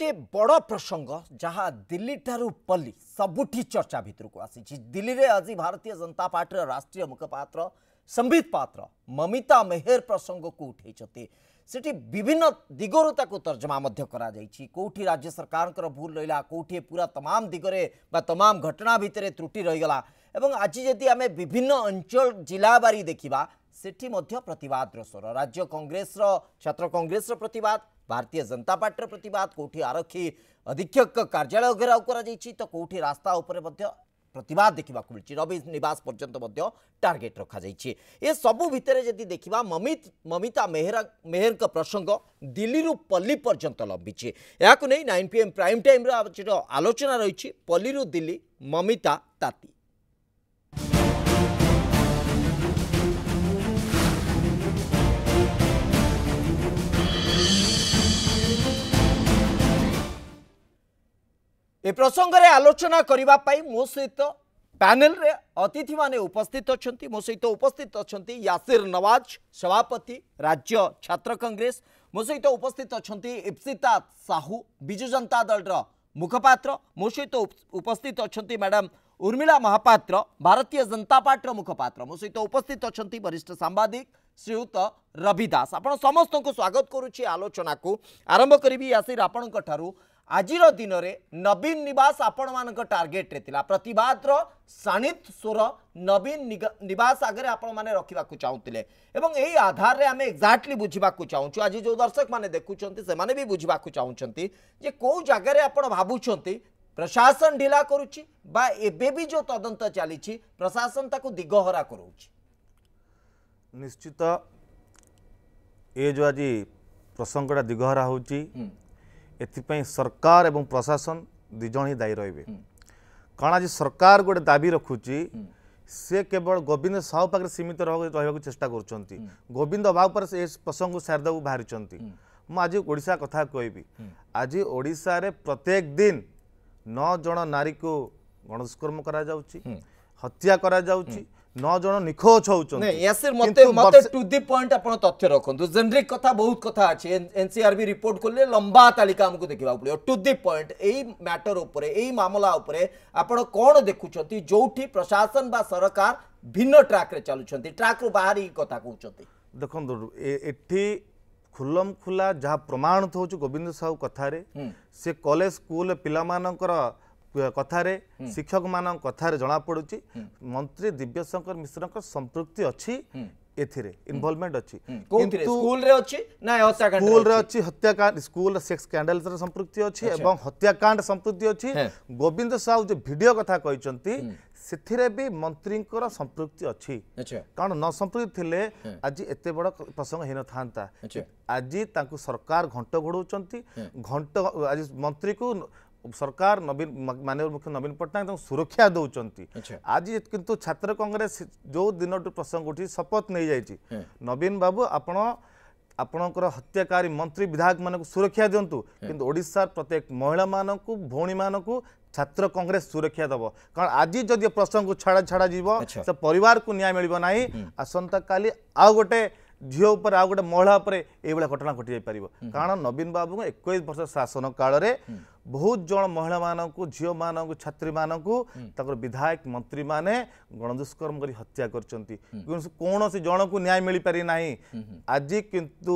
ଗୋଟେ ବଡ଼ ପ୍ରସଙ୍ଗ ଯାହା ଦିଲ୍ଲୀଠାରୁ ପଲ୍ଲୀ ସବୁଠି ଚର୍ଚ୍ଚା ଭିତରକୁ ଆସିଛି ଦିଲ୍ଲୀରେ ଆଜି ଭାରତୀୟ ଜନତା ପାର୍ଟିର ରାଷ୍ଟ୍ରୀୟ ମୁଖପାତ୍ର ସମ୍ବିତ ପାତ୍ର ମମିତା ମେହେର ପ୍ରସଙ୍ଗକୁ ଉଠାଇଛନ୍ତି ସେଠି ବିଭିନ୍ନ ଦିଗରୁ ତାକୁ ତର୍ଜମା ମଧ୍ୟ କରାଯାଇଛି କେଉଁଠି ରାଜ୍ୟ ସରକାରଙ୍କର ଭୁଲ ରହିଲା କେଉଁଠି ପୁରା ତମାମ ଦିଗରେ ବା ତମାମ ଘଟଣା ଭିତରେ ତ୍ରୁଟି ରହିଗଲା ଏବଂ ଆଜି ଯଦି ଆମେ ବିଭିନ୍ନ ଅଞ୍ଚଳ ଜିଲ୍ଲାବାରୀ ଦେଖିବା ସେଠି ମଧ୍ୟ ପ୍ରତିବାଦର ସ୍ୱର ରାଜ୍ୟ କଂଗ୍ରେସର ଛାତ୍ର କଂଗ୍ରେସର ପ୍ରତିବାଦ ભારતીય જનતા પાર્ટીર પ્રતિવાદ કોઠી આરક્ષી અધિક્ષક કાર્યાલય ઘેરાવ કરાઈ તો કોઠી રાસ્તા ઉપર પ્રતિવાદ દેખા મિલી રવિ નિવાસ પર્યંત ટાર્ગેટ રખાઈ એસબુ ભીતરે જી દેખા મમિત મમિતા મેહરા મેહર પ્રસંગ દિલ્હી પલ્લી પર્યંત લંબીଛି એହାକୁ ନେଇ નાઇન ପିଏମ୍ પ્રાઇમ ଟାଇମ୍ର ଆଲୋଚନା ରହିଛି ପଲ୍ଲୀରୁ ଦିଲ୍ଲୀ ମମିତା ତାତି ଏ ପ୍ରସଙ୍ଗରେ ଆଲୋଚନା କରିବା ପାଇଁ ମୋ ସହିତ ପ୍ୟାନେଲରେ ଅତିଥିମାନେ ଉପସ୍ଥିତ ଅଛନ୍ତି ମୋ ସହିତ ଉପସ୍ଥିତ ଅଛନ୍ତି ୟାସିର ନୱାଜ ସଭାପତି ରାଜ୍ୟ ଛାତ୍ର କଂଗ୍ରେସ ମୋ ସହିତ ଉପସ୍ଥିତ ଅଛନ୍ତି ଇପ୍ସିତା ସାହୁ ବିଜୁ ଜନତା ଦଳର ମୁଖପାତ୍ର ମୋ ସହିତ ଉପସ୍ଥିତ ଅଛନ୍ତି ମ୍ୟାଡ଼ାମ୍ ଉର୍ମିଳା ମହାପାତ୍ର ଭାରତୀୟ ଜନତା ପାର୍ଟିର ମୁଖପାତ୍ର ମୋ ସହିତ ଉପସ୍ଥିତ ଅଛନ୍ତି ବରିଷ୍ଠ ସାମ୍ବାଦିକ ଶ୍ରୀଯୁକ୍ତ ରବି ଦାସ ଆପଣ ସମସ୍ତଙ୍କୁ ସ୍ୱାଗତ କରୁଛି ଆଲୋଚନାକୁ ଆରମ୍ଭ କରିବି ୟାସିର ଆପଣଙ୍କ ଠାରୁ आज दिन में नवीन नवास आपण मान टार्गेट प्रतवाद साणित स्वर नवीन नवास आगे आपण रखा चाहूंगे यही आधार में आम एक्जाक्टली बुझा चाहूँ आज जो दर्शक मैंने देखुं से मैंने भी बुझा चाहते कौ जगार भावुंत प्रशासन ढिला करुच्ची जो तदंत चली प्रशासन तक दिगहरा कर निश्चित ये जो आज प्रसंगटा दिगहरा हो ଏଥିପାଇଁ ସରକାର ଏବଂ ପ୍ରଶାସନ ଦୁଇ ଜଣ ହିଁ ଦାୟୀ ରହିବେ କାରଣ ଆଜି ସରକାର ଗୋଟେ ଦାବି ରଖୁଛି ସେ କେବଳ ଗୋବିନ୍ଦ ସାହୁ ପାଖରେ ସୀମିତ ରହିବାକୁ ଚେଷ୍ଟା କରୁଛନ୍ତି ଗୋବିନ୍ଦ ଅଭାବ ପରେ ସେ ପ୍ରସଙ୍ଗକୁ ସାରିଦେବାକୁ ବାହାରିଛନ୍ତି ମୁଁ ଆଜି ଓଡ଼ିଶା କଥା କହିବି ଆଜି ଓଡ଼ିଶାରେ ପ୍ରତ୍ୟେକ ଦିନ ନଅ ଜଣ ନାରୀକୁ ଗଣଦୁଷ୍କର୍ମ କରାଯାଉଛି ହତ୍ୟା କରାଯାଉଛି ନଅ ଜଣ ନିଖୋଜ ହଉଛନ୍ତି ୟାସିର ମତେ ମତେ ଟୁ ଦି ପଏଣ୍ଟ ଆପଣ ତଥ୍ୟ ରଖନ୍ତୁ ଜେନେରିକ କଥା ବହୁତ କଥା ଅଛି ଏନସିଆରବି ରିପୋର୍ଟ କଲେ ଲମ୍ବା ତାଲିକା ଆମକୁ ଦେଖିବାକୁ ପଡ଼ିବ ଟୁ ଦି ପଏଣ୍ଟ ଏଇ ମ୍ୟାଟର ଉପରେ ଏଇ ମାମଲା ଉପରେ ଆପଣ କ'ଣ ଦେଖୁଛନ୍ତି ଯୋଉଠି ପ୍ରଶାସନ ବା ସରକାର ଭିନ୍ନ ଟ୍ରାକ୍ରେ ଚାଲୁଛନ୍ତି ଟ୍ରାକ୍ରୁ ବାହାରି କଥା କହୁଛନ୍ତି ଦେଖନ୍ତୁ ଏଠି ଖୁଲମ ଖୁଲା ଯାହା ପ୍ରମାଣିତ ହେଉଛି ଗୋବିନ୍ଦ ସାହୁ କଥାରେ ସେ କଲେଜ ସ୍କୁଲ ପିଲାମାନଙ୍କର କଥାରେ ଶିକ୍ଷକମାନଙ୍କ କଥାରେ ଜଣାପଡ଼ୁଛି ମନ୍ତ୍ରୀ ଦିବ୍ୟଶଙ୍କର ମିଶ୍ରଙ୍କ ସମ୍ପୃକ୍ତି ଅଛି ଏଥିରେ ଇନଭଲ୍ଭମେଣ୍ଟ ଅଛି ସ୍କୁଲରେ ଅଛି ହତ୍ୟାକାଣ୍ଡ ସ୍କୁଲରେ ସେକ୍ସ କ୍ୟାଣ୍ଡେଲ୍ସର ସମ୍ପୃକ୍ତି ଅଛି ଏବଂ ହତ୍ୟାକାଣ୍ଡ ସମ୍ପୃକ୍ତି ଅଛି ଗୋବିନ୍ଦ ସାହୁ ଯେଉଁ ଭିଡ଼ିଓ କଥା କହିଛନ୍ତି ସେଥିରେ ବି ମନ୍ତ୍ରୀଙ୍କର ସମ୍ପୃକ୍ତି ଅଛି କାରଣ ନ ସମ୍ପୃକ୍ତି ଥିଲେ ଆଜି ଏତେ ବଡ଼ ପ୍ରସଙ୍ଗ ହେଇନଥାନ୍ତା ଆଜି ତାଙ୍କୁ ସରକାର ଘଣ୍ଟ ଘୋଡ଼ଉଛନ୍ତି ଘଣ୍ଟ ମନ୍ତ୍ରୀକୁ সরকার নবীন মাননীয় মুখ্য নবীন পট্টনাক তাঁর সুরক্ষা দৌঁচান আজ কিন্তু ছাত্র কংগ্রেস যে দিনটু প্রসঙ্গ উঠি শপথ নিয়ে যাই নবীন বাবু আপনার ଆପଣଙ୍କର ହତ୍ୟାକାରୀ ମନ୍ତ୍ରୀ ବିଧାୟକମାନଙ୍କୁ ସୁରକ୍ଷା ଦିଅନ୍ତୁ କିନ୍ତୁ ଓଡ଼ିଶାର ପ୍ରତ୍ୟେକ ମହିଳାମାନଙ୍କୁ ଭଉଣୀମାନଙ୍କୁ ଛାତ୍ର କଂଗ୍ରେସ ସୁରକ୍ଷା ଦେବ କାରଣ ଆଜି ଯଦି ପ୍ରସଙ୍ଗକୁ ଛଡ଼ା ଛଡ଼ାଯିବ ସେ ପରିବାରକୁ ନ୍ୟାୟ ମିଳିବ ନାହିଁ ଆସନ୍ତାକାଲି ଆଉ ଗୋଟେ ଝିଅ ଉପରେ ଆଉ ଗୋଟେ ମହିଳା ଉପରେ ଏଇଭଳିଆ ଘଟଣା ଘଟିଯାଇପାରିବ କାରଣ ନବୀନ ବାବୁଙ୍କ ଏକୋଇଶ ବର୍ଷ ଶାସନ କାଳରେ ବହୁତ ଜଣ ମହିଳାମାନଙ୍କୁ ଝିଅମାନଙ୍କୁ ଛାତ୍ରୀମାନଙ୍କୁ ତାଙ୍କର ବିଧାୟକ ମନ୍ତ୍ରୀମାନେ ଗଣଦୁଷ୍କର୍ମ କରି ହତ୍ୟା କରିଛନ୍ତି କୌଣସି ଜଣକୁ ନ୍ୟାୟ ମିଳିପାରି ନାହିଁ ଆଜି କିନ୍ତୁ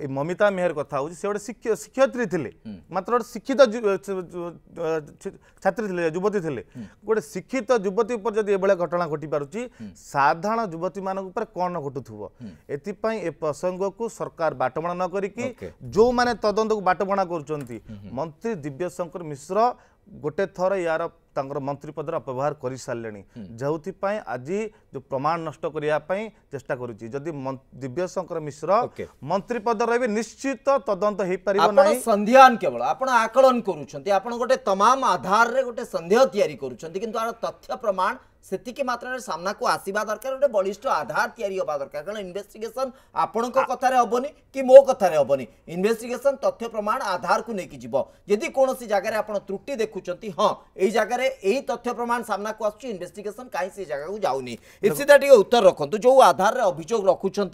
ଏ ମମିତା ମେହର କଥା ହେଉଛି ସେ ଗୋଟେ ଶିକ୍ଷୟତ୍ରୀ ଥିଲେ ମାତ୍ର ଗୋଟେ ଶିକ୍ଷିତ ଛାତ୍ରୀ ଥିଲେ ଯୁବତୀ ଥିଲେ ଗୋଟେ ଶିକ୍ଷିତ ଯୁବତୀ ଉପରେ ଯଦି ଏଭଳିଆ ଘଟଣା ଘଟିପାରୁଛି ସାଧାରଣ ଯୁବତୀମାନଙ୍କ ଉପରେ କ'ଣ ଘଟୁଥିବ ଏଥିପାଇଁ ଏ ପ୍ରସଙ୍ଗକୁ ସରକାର ବାଟବଣା ନ କରିକି ଯେଉଁମାନେ ତଦନ୍ତକୁ ବାଟବଣା କରୁଛନ୍ତି ମନ୍ତ୍ରୀ ଦିବ୍ୟଶଙ୍କର ମିଶ୍ର ଗୋଟେ ଥର ୟାର ତାଙ୍କର ମନ୍ତ୍ରୀ ପଦର ଅପବ୍ୟବହାର କରିସାରିଲେଣି ଯେଉଁଥିପାଇଁ ଆଜି ଯେଉଁ ପ୍ରମାଣ ନଷ୍ଟ କରିବା ପାଇଁ ଚେଷ୍ଟା କରୁଛି ଯଦି ଦିବ୍ୟଶଙ୍କର ମିଶ୍ର ମନ୍ତ୍ରୀ ପଦ ରହିବେ ନିଶ୍ଚିତ ତଦନ୍ତ ହେଇପାରିବ ନାହିଁ ସନ୍ଧ୍ୟାନ କେବଳ ଆପଣ ଆକଳନ କରୁଛନ୍ତି ଆପଣ ଗୋଟେ ତମାମ ଆଧାରରେ ଗୋଟେ ସନ୍ଦେହ ତିଆରି କରୁଛନ୍ତି କିନ୍ତୁ ଆର ତଥ୍ୟ ପ୍ରମାଣ से मात्र को आसवा दरकार गोटे बलिष्ठ आधार या दरकार कारण इनभेस्टिगेसन आपण कथार हेनी कि मो कथार हेनी इनभेस्टिगेसन तथ्य प्रमाण आधार को लेकिन जीव जदि कौन जगह आपड़ त्रुटि देखुं हाँ ये जगह यही तथ्य प्रमाण सामना को आसभेस्टिगेसन कहीं से जगह को जाऊनी सीधा टी उत्तर रखु जो आधार में अभोग रखुं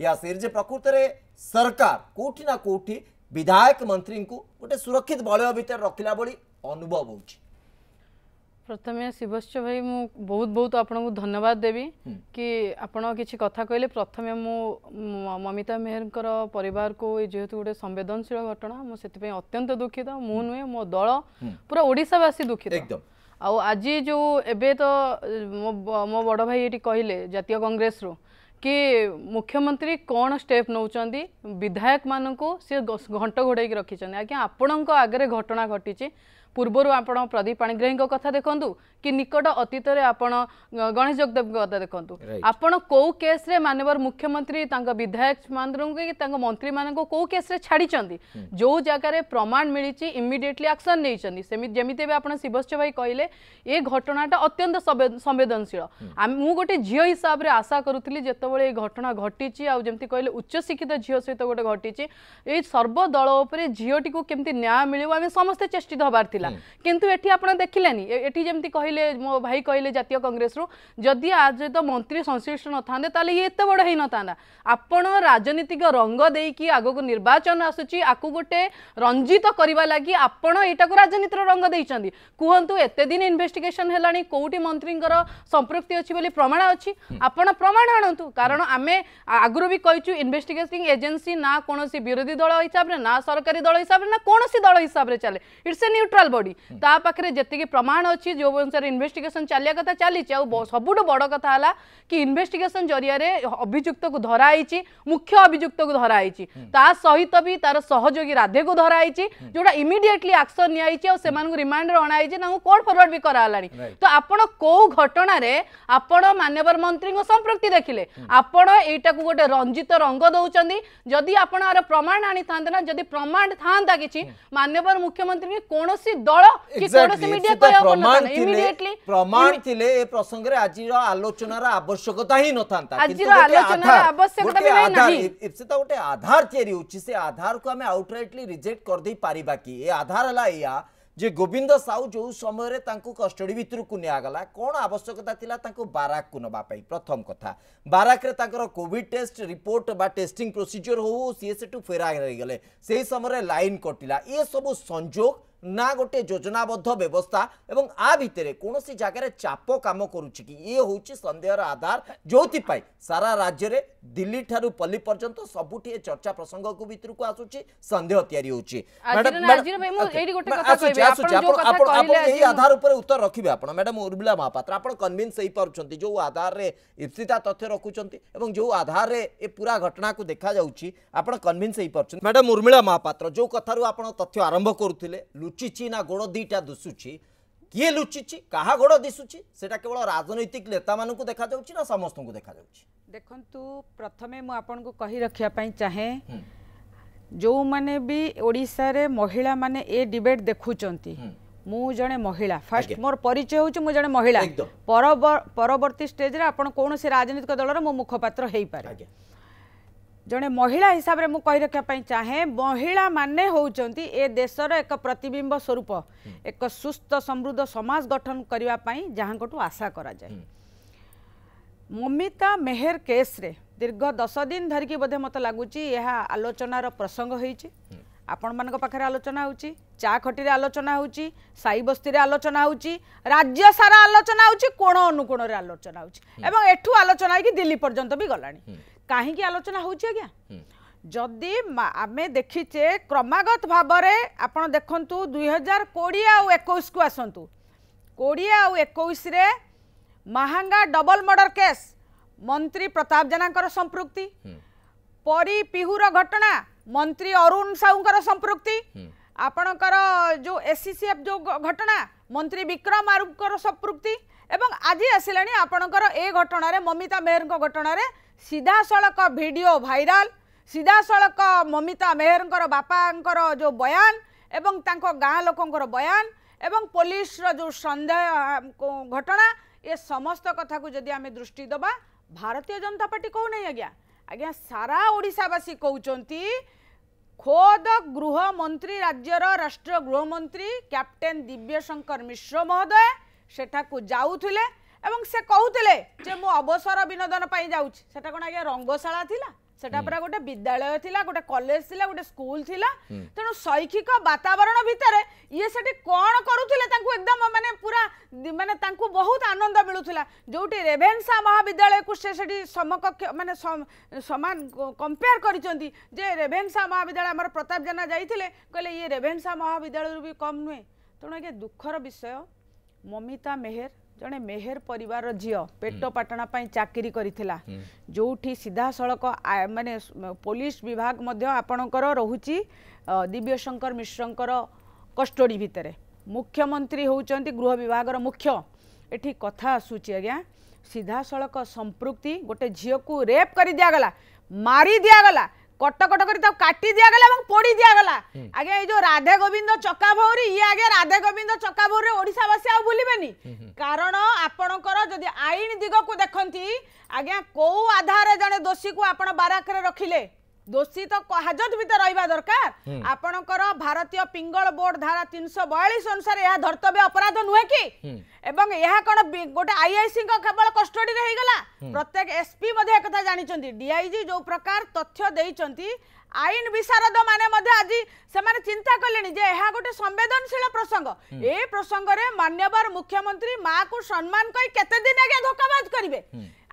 यासीर जे प्रकृत सरकार कौटिना कौटि विधायक मंत्री को गोटे सुरक्षित बलय भितर रखला भाई अनुभव होगी ପ୍ରଥମେ ଶିବଶ୍ଚ ଭାଇ ମୁଁ ବହୁତ ବହୁତ ଆପଣଙ୍କୁ ଧନ୍ୟବାଦ ଦେବି କି ଆପଣ କିଛି କଥା କହିଲେ ପ୍ରଥମେ ମୁଁ ମମିତା ମେହେରଙ୍କର ପରିବାରକୁ ଏ ଯେହେତୁ ଗୋଟେ ସମ୍ବେଦନଶୀଳ ଘଟଣା ମୁଁ ସେଥିପାଇଁ ଅତ୍ୟନ୍ତ ଦୁଃଖିତ ମୁଁ ନୁହେଁ ମୋ ଦଳ ପୁରା ଓଡ଼ିଶାବାସୀ ଦୁଃଖିତ ଆଉ ଆଜି ଯେଉଁ ଏବେ ତ ମୋ ବଡ଼ ଭାଇ ଏଠି କହିଲେ ଜାତୀୟ କଂଗ୍ରେସରୁ କି ମୁଖ୍ୟମନ୍ତ୍ରୀ କ'ଣ ଷ୍ଟେପ୍ ନେଉଛନ୍ତି ବିଧାୟକମାନଙ୍କୁ ସିଏ ଘଣ୍ଟ ଘୋଡ଼ାଇକି ରଖିଛନ୍ତି ଆଜ୍ଞା ଆପଣଙ୍କ ଆଗରେ ଘଟଣା ଘଟିଛି পূর্বর আপনার প্রদীপ পাণিগ্রাহী কথা দেখুন কি নিকট অতীতরে আপনার গণেশ যোগদেব কথা দেখুন আপনার কেউ কেস্রে মানবর মুখ্যমন্ত্রী তাঁর বিধায়ক মানুষ কি তাঁর মন্ত্রী মানুষ কেউ কেস্রে ছাড়ছেন যে জায়গায় প্রমাণ মিছে ইমিডিয়েটলি আকশন নিয়েছেন যেমি আপনার শিবশ্চ ভাই কহিলেন এ ঘটনাটা অত্যন্ত সংবেদনশীল মু গোটে ঝিও হিসাবে আশা করুলি যেতবে এই ঘটনা ঘটিছি আমি কহিলেন উচ্চশিক্ষিত ঝিও সহ গোটে ঘটিছি এই সর্বদল উপরে ঝিওটি কেমি ন্যায় মিলব আমি সমস্ত চেষ্টিত হবার লা ଥିଲା କିନ୍ତୁ ଏଠି ଆପଣ ଦେଖିଲେନି ଏଠି ଯେମିତି କହିଲେ ମୋ ଭାଇ କହିଲେ ଜାତୀୟ କଂଗ୍ରେସରୁ ଯଦି ଆଜି ତ ମନ୍ତ୍ରୀ ସଂଶ୍ଳିଷ୍ଟ ନଥାନ୍ତେ ତାହେଲେ ଇଏ ଏତେ ବଡ଼ ହେଇନଥାନ୍ତା ଆପଣ ରାଜନୀତିକ ରଙ୍ଗ ଦେଇକି ଆଗକୁ ନିର୍ବାଚନ ଆସୁଛି ଆକୁ ଗୋଟେ ରଞ୍ଜିତ କରିବା ଲାଗି ଆପଣ ଏଇଟାକୁ ରାଜନୀତିର ରଙ୍ଗ ଦେଇଛନ୍ତି କୁହନ୍ତୁ ଏତେ ଦିନ ଇନଭେଷ୍ଟିଗେସନ୍ ହେଲାଣି କେଉଁଠି ମନ୍ତ୍ରୀଙ୍କର ସମ୍ପୃକ୍ତି ଅଛି ବୋଲି ପ୍ରମାଣ ଅଛି ଆପଣ ପ୍ରମାଣ ଆଣନ୍ତୁ କାରଣ ଆମେ ଆଗରୁ ବି କହିଛୁ ଇନଭେଷ୍ଟିଗେଟିଂ ଏଜେନ୍ସି ନା କୌଣସି ବିରୋଧୀ ଦଳ ହିସାବରେ ନା ସରକାରୀ ଦଳ ହିସାବରେ ନା କୌଣସି ଦଳ ହିସାବରେ ଚାଲେ ଇଟ୍ସ ଏ ନ୍ୟୁଟ୍ରାଲ୍ বডি তা পাখে যেতকি প্রমাণ অছি যে অনুসারে ইনভেস্টিগেসন চালিয়া কথা চালিছে আউ সবুঠু বড় কথা হল কি ইনভেস্টিগেসন জরিয়ারে অভিযুক্তকু ধরা হয়েছি মুখ্য অভিযুক্তকু ধরা হয়েছি তা সহিত বি তার সহযোগী রাধেকু ধরা হয়েছি যেটা ইমিডিয়েটলি আকশন নিয়া হয়েছি আউ সেমানকু রিমান্ডরে অনা হয়েছি তাঙ্কু কোর্ট ফরওয়ার্ড বি করা হলানি তো আপন কোউ ঘটনারে আপন মাননীয় মন্ত্রীঙ্ক সম্পৃক্তি দেখিলে আপন এইটাকু গোটে রঞ্জিত রঙ্গ দৌছন্তি যদি আপন আর প্রমাণ আনি থাকে না যদি প্রমাণ থাকে কিছু মাননীয় মুখ্যমন্ত্রী কোণী दल प्रमाण थे प्रसंग आलोचन आवश्यकता ही ना इप्सिता गोटे आधार याधार को आउटरइटली रिजेक्ट कर दे पार कि आधार है या जे गोविंद साहू जो समय रे कस्टडी भितर को निगला कौन आवश्यकता थिला बाराक को नापी प्रथम कथा बाराक रे कोविड टेस्ट रिपोर्ट बा टेस्टिंग प्रोसीजर हो सी से फेरा गले समय लाइन कटिला ये सब संजोग না গটে যোজনাবদ্ধ ব্যবস্থা এবং আ ভিতরে কোনসি জাগারে চাপো কাম করুচি কি এ হউচি সন্ধেৰ আধাৰ জ্যোতি পাই সারা ৰাজ্যৰে দিল্লী ঠাৰু পলি পৰ্যন্ত সবুঠিয়ে চৰ্চা প্ৰসংগক ভিতৰକୁ আসুচি সন্ধে তৈয়াৰী হউচি ম্যাডাম মই এৰি গটে কথা কওঁ আপোন আপোন এই আধাৰ ওপৰত উত্তৰ ৰাখিবা আপোনা ম্যাডাম উৰ্মিলা মহাপাত্র আপোন কনভিন্স হৈ পৰচন্তি যো আধাৰৰে ইছিতা তথ্য ৰখুচন্তি এবং যো আধাৰৰে এ पुरा ঘটনাক দেখা যাওচি আপোন কনভিন্স হৈ পৰচন্তি ম্যাডাম উৰ্মিলা মহাপাত্র যো কথাৰু আপোন তথ্য আৰম্ভ কৰুতিলে লুচিছি না গোড় দুইটা দুষুছি কিয়ে লুচিছি কাহা গোড় দিশুছি সেটা কেবল রাজনৈতিক নেতা মানুষ দেখা যাচ্ছে না সমস্ত দেখা যাচ্ছে দেখন্তু প্রথমে মু আপনার কহি রাখিয়া পাই চাহে ଯେଉଁମାନେ ବି ଓଡ଼ିଶାରେ ମହିଳାମାନେ ଏ ଡିବେଟ୍ ଦେଖୁଛନ୍ତି ମୁଁ ଜଣେ ମହିଳା ଫାର୍ଷ୍ଟ ମୋର ପରିଚୟ ହେଉଛି ମୁଁ ଜଣେ ମହିଳା ପରବର୍ତ୍ତୀ ଷ୍ଟେଜ୍ରେ ଆପଣ କୌଣସି ରାଜନୈତିକ ଦଳର ମୁଁ ମୁଖପାତ୍ର ହେଇପାରେ ଜଣେ ମହିଳା ହିସାବରେ ମୁଁ କହି ରଖିବା ପାଇଁ ଚାହେଁ ମହିଳାମାନେ ହେଉଛନ୍ତି ଏ ଦେଶର ଏକ ପ୍ରତିବିମ୍ବ ସ୍ୱରୂପ ଏକ ସୁସ୍ଥ ସମୃଦ୍ଧ ସମାଜ ଗଠନ କରିବା ପାଇଁ ଯାହାଙ୍କଠୁ ଆଶା କରାଯାଏ ମମିତା ମେହେର କେସ୍ରେ ଦୀର୍ଘ ଦଶ ଦିନ ଧରିକି ବୋଧେ ମୋତେ ଲାଗୁଛି ଏହା ଆଲୋଚନାର ପ୍ରସଙ୍ଗ ହୋଇଛି ଆପଣମାନଙ୍କ ପାଖରେ ଆଲୋଚନା ହେଉଛି ଚା ଖଟିରେ ଆଲୋଚନା ହେଉଛି ସାଇ ବସ୍ତିରେ ଆଲୋଚନା ହେଉଛି ରାଜ୍ୟ ସାରା ଆଲୋଚନା ହେଉଛି କୋଣ ଅନୁକୋଣରେ ଆଲୋଚନା ହେଉଛି ଏବଂ ଏଠୁ ଆଲୋଚନା ହେଇକି ଦିଲ୍ଲୀ ପର୍ଯ୍ୟନ୍ତ ବି ଗଲାଣି କାହିଁକି ଆଲୋଚନା ହେଉଛି ଆଜ୍ଞା ଯଦି ଆମେ ଦେଖିଛେ କ୍ରମାଗତ ଭାବରେ ଆପଣ ଦେଖନ୍ତୁ ଦୁଇ ହଜାର କୋଡ଼ିଏ ଆଉ ଏକୋଇଶକୁ ଆସନ୍ତୁ କୋଡ଼ିଏ ଆଉ ଏକୋଇଶରେ ମାହାଙ୍ଗା ଡବଲ ମର୍ଡର କେସ୍ ମନ୍ତ୍ରୀ ପ୍ରତାପ ଜେନାଙ୍କର ସମ୍ପୃକ୍ତି ପରୀ ପିହୁର ଘଟଣା ମନ୍ତ୍ରୀ ଅରୁଣ ସାହୁଙ୍କର ସମ୍ପୃକ୍ତି ଆପଣଙ୍କର ଯେଉଁ ଏସ୍ସିସିଏଫ୍ ଯେଉଁ ଘଟଣା ମନ୍ତ୍ରୀ ବିକ୍ରମ ଆରୁଙ୍କର ସମ୍ପୃକ୍ତି ଏବଂ ଆଜି ଆସିଲାଣି ଆପଣଙ୍କର ଏ ଘଟଣାରେ ମମିତା ମେହେରଙ୍କ ଘଟଣାରେ ସିଧାସଳଖ ଭିଡ଼ିଓ ଭାଇରାଲ ସିଧାସଳଖ ମମିତା ମେହେରଙ୍କର ବାପାଙ୍କର ଯେଉଁ ବୟାନ ଏବଂ ତାଙ୍କ ଗାଁ ଲୋକଙ୍କର ବୟାନ ଏବଂ ପୋଲିସର ଯେଉଁ ସନ୍ଦେହ ଘଟଣା ଏ ସମସ୍ତ କଥାକୁ ଯଦି ଆମେ ଦୃଷ୍ଟି ଦେବା ଭାରତୀୟ ଜନତା ପାର୍ଟି କହୁନାହିଁ ଆଜ୍ଞା ଆଜ୍ଞା ସାରା ଓଡ଼ିଶାବାସୀ କହୁଛନ୍ତି ଖୋଦ ଗୃହମନ୍ତ୍ରୀ ରାଜ୍ୟର ରାଷ୍ଟ୍ରୀୟ ଗୃହମନ୍ତ୍ରୀ କ୍ୟାପ୍ଟେନ୍ ଦିବ୍ୟଶଙ୍କର ମିଶ୍ର ମହୋଦୟ ସେଠାକୁ ଯାଉଥିଲେ এবং সে কৌলে যে মু অবসর বিনোদন পাই যাচ্ছি সেটা কোণ আজ্ঞা রঙ্গশালা লা সেটা পুরা গোটে বিদ্যালয় লা গোটে কলেজ লা গোটে স্কুল লা তেমন শৈক্ষিক বাতাবরণ ভিতরে ইয়ে সেটি কোণ করুলে তাঁকু একদম মানে পুরা মানে তাঁকু বহুত আনন্দ মিলুলা যেটি রেভেনসা মহাবিদ্যালয়কু সে সেটি সমকক্ষ মানে সমান কম্পেয়ার করেছেন যে রেভেনসা মহাবিদ্যালয় আমার প্রতাপ জেনা যাই কে ইয়ে রেভেনসা মহাবিদ্যালয় কম নুহে তেমন আজ্ঞা দুঃখর বিষয় মমিতা মেহের ଜଣେ ମେହେର ପରିବାରର ଝିଅ ପେଟ ପାଟଣା ପାଇଁ ଚାକିରି କରିଥିଲା ଯେଉଁଠି ସିଧାସଳଖ ମାନେ ପୋଲିସ ବିଭାଗ ମଧ୍ୟ ଆପଣଙ୍କର ରହୁଛି ଦିବ୍ୟଶଙ୍କର ମିଶ୍ରଙ୍କର କଷ୍ଟଡ଼ି ଭିତରେ ମୁଖ୍ୟମନ୍ତ୍ରୀ ହେଉଛନ୍ତି ଗୃହ ବିଭାଗର ମୁଖ୍ୟ ଏଠି କଥା ଆସୁଛି ଆଜ୍ଞା ସିଧାସଳଖ ସମ୍ପୃକ୍ତି ଗୋଟେ ଝିଅକୁ ରେପ୍ କରି ଦିଆଗଲା ମାରି ଦିଆଗଲା କଟ କଟ କରି ତାକୁ କାଟି ଦିଆଗଲା ଏବଂ ପୋଡି ଦିଆଗଲା ଆଜ୍ଞା ଏଇ ଯୋଉ ରାଧେ ଗୋବିନ୍ଦ ଚକା ଭଉରୀ ଇଏ ଆଜ୍ଞା ରାଧେ ଗୋବିନ୍ଦ ଚକା ଭଉରୀ ଓଡିଶାବାସୀ ଆଉ ବୁଲିବେନି କାରଣ ଆପଣଙ୍କର ଯଦି ଆଇନ ଦିଗକୁ ଦେଖନ୍ତି ଆଜ୍ଞା କୋଉ ଆଧାରରେ ଜଣେ ଦୋଷୀକୁ ଆପଣ ବାରାକରେ ରଖିଲେ दोषी तो कहजत भीतर रहिबा दरकार आपणकर भारतीय पिंगल बोर्ड धारा 342 अनुसार यहा धर्तबे अपराध नहुए कि यहा कोन गोटे आईआईसी को केवल कस्टडी रहै गला प्रत्येक एसपी मधे ए कथा जानि चन्ती डीआईजी जो प्रकार तथ्य दै আইন বিশারদ মানে আজি সে চিন্তা কলে যে এ গোটে সংবেদনশীল প্রসঙ্গ এ প্রসঙ্গে মান্যবর মুখ্যমন্ত্রী মা কু সম্মান করে কতদিন আজ্ঞা ধোকাবাজ করবে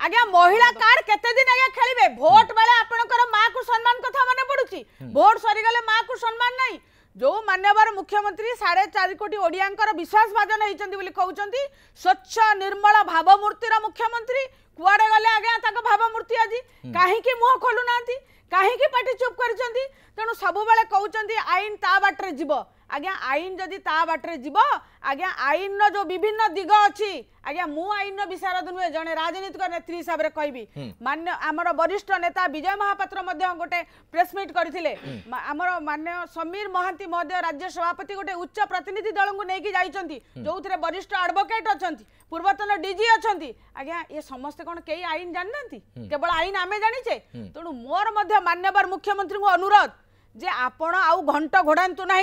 আজ্ঞা মহিলা কার্ড কতদিন আজ্ঞা খেলবে ভোট বেলা আপনার মা কু সম্মান কথা মনে পড়ুছি ভোট সরিগলে মা কু সম্মান নাই जो मान्यवर मुख्यमंत्री साढ़े चार कोटी ओडियांकर विश्वासभाजन होती कौन स्वच्छ निर्मल भावमूर्तिर मुख्यमंत्री କୁଆଡ଼େ ଗଲେ ଆଜ୍ଞା ତାଙ୍କ ଭାବମୂର୍ତ୍ତି ଆଜି କାହିଁକି ମୁହଁ ଖୋଲୁନାହାନ୍ତି କାହିଁକି ପାଟି ଚୁପ୍ କରିଛନ୍ତି ତେଣୁ ସବୁବେଳେ କହୁଛନ୍ତି ଆଇନ ତା ବାଟରେ ଯିବ আজ্ঞা আইন যদি তা বাটরে যাব আজ্ঞা আইনর যে বিভিন্ন দিগ অছি আজ্ঞা মু আইনর বিশারদ নুহে জনে রাজনীতিক নেত্রী হিসাবে কবি মান্য আমার বরিষ্ঠ নেতা বিজয় মহাপাত্র মধ্যে গোটে প্রেসমিট করে আমার মান্য সমীর মহান্তি মহোদয় রাজ্য সভাপতি গোটে উচ্চ প্রতিনিধি দলকে নেই যাই যে বরিষ্ঠ আডভোকেট অনেক পূর্বতন ডিজি অনেক আজ্ঞা এ সমস্তে কোণ কে আইন জানি না কেবল আইন আমি জানিছে তেমন মোর মানবর মুখ্যমন্ত্রী অনুরোধ যে আপন আউ ঘণ্ট ঘোড়াতু না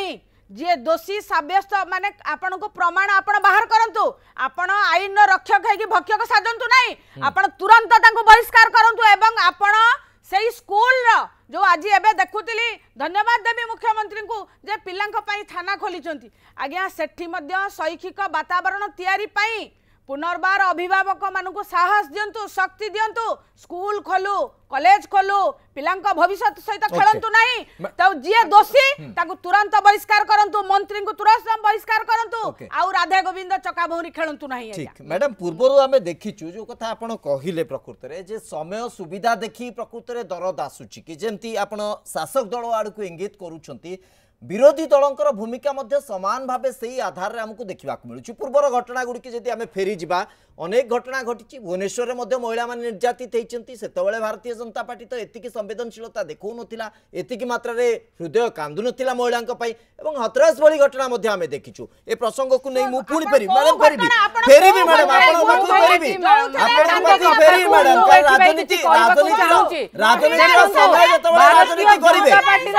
ଯିଏ ଦୋଷୀ ସାବ୍ୟସ୍ତ ମାନେ ଆପଣଙ୍କୁ ପ୍ରମାଣ ଆପଣ ବାହାର କରନ୍ତୁ ଆପଣ ଆଇନର ରକ୍ଷକ ହେଇକି ଭକ୍ଷକ ସାଜନ୍ତୁ ନାହିଁ ଆପଣ ତୁରନ୍ତ ତାଙ୍କୁ ବହିଷ୍କାର କରନ୍ତୁ ଏବଂ ଆପଣ ସେଇ ସ୍କୁଲର ଯେଉଁ ଆଜି ଏବେ ଦେଖୁଥିଲି ଧନ୍ୟବାଦ ଦେବି ମୁଖ୍ୟମନ୍ତ୍ରୀଙ୍କୁ ଯେ ପିଲାଙ୍କ ପାଇଁ ଥାନା ଖୋଲିଛନ୍ତି ଆଜ୍ଞା ସେଠି ମଧ୍ୟ ଶୈକ୍ଷିକ ବାତାବରଣ ତିଆରି ପାଇଁ পুনর্বার অভিভাবক মানুষ সাহস দিও শক্তি দিও স্কুল খোলু কলেজ খোলু পিলা ভবিষ্যৎ সহিত খেলতু না যে দোষী তাকে তুরন্ত বহিষ্কার করতু মন্ত্রী তুরন্ত বহিষ্কার করতু আধে গোবিন্দ চকা চকাভৌরি খেলতু না ম্যাডাম পূর্ব আমি দেখি যে কথা আপনার কহিলে প্রকৃতরে যে সময় সুবিধা দেখি প্রকৃতরে দরদ আসুচি কি যেমন আপনার শাসক দল আড়ক ইঙ্গিত করুচ্ছেন বিরোধী দলঙ্কর ভূমিকা মধ্যে সমান ভাবে সেই আধারে আমি দেখা মিলুছি পূর্বর ঘটনাগুড়ি যদি আমি ফেরি যা অনেক ঘটনা ঘটিছি ভুবনেশ্বরের মধ্যে মহিলা মানে নির্যাতিত হয়েছেন সেতবে ভারতীয় জনতা পার্টি তো এতিকি সংবেদনশীলতা দেখাও নথিলা এতিকি মাত্রার হৃদয় কান্দু নথিলা মহিলাঙ্ক পাই এবং হতরাস ভলি ঘটনা মধ্যে আমি দেখিছু এ প্রসঙ্গকু নেই মু পুনি ফেরি ম্যাডাম ফেরিবি ফেরিবি ম্যাডাম আপনার পাখু ফেরিবি আপনার পাখু ফেরিবি ম্যাডাম রাজনীতি রাজনীতি রাজনীতি সময় যেতবেলে রাজনীতি করিবে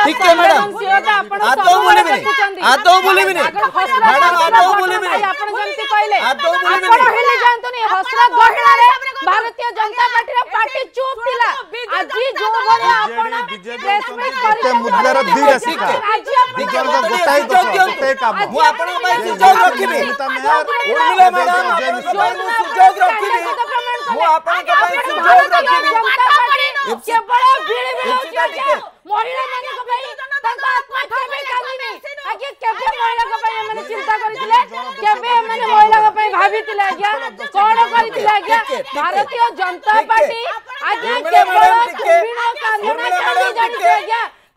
ঠিক আছে ম্যাডাম આતો બોલે બિને આતો બોલે બિને મેડમ આતો બોલે બિને આપણ જંતી કહીલે આતો બોલે બિને આપણ હેલે જાણતો ને હસરા ગહળારે ભારતીય જનતા પાર્ટીર પાર્ટી ચૂપ થિલા આજી જો ભલે આપણ પ્રેસમેન્ટ કરી તે મુદ્દાર ધી રસિકા દિગરજ ગોટાઈ તો તે કામ હું આપણ પાસે સુજોગ રખીબી ઉર્મિલા મેડમ આપણ સુજોગ રખીબી હું આપણ પાસે સુજોગ રખીબી जाओ के बड़ा भीड़ में हो जाओ जाओ मोहिला माने को भाई तंका आत्मा केबे काली नहीं आगे केबे मोहिला को भाई मैंने चिंता करी दिले केबे मैंने मोहिला को भाई भाभी दिले आज्ञा कोण करी दिले आज्ञा भारतीय जनता पार्टी आज्ञा केबे भीड़ काली नहीं जानी आज्ञा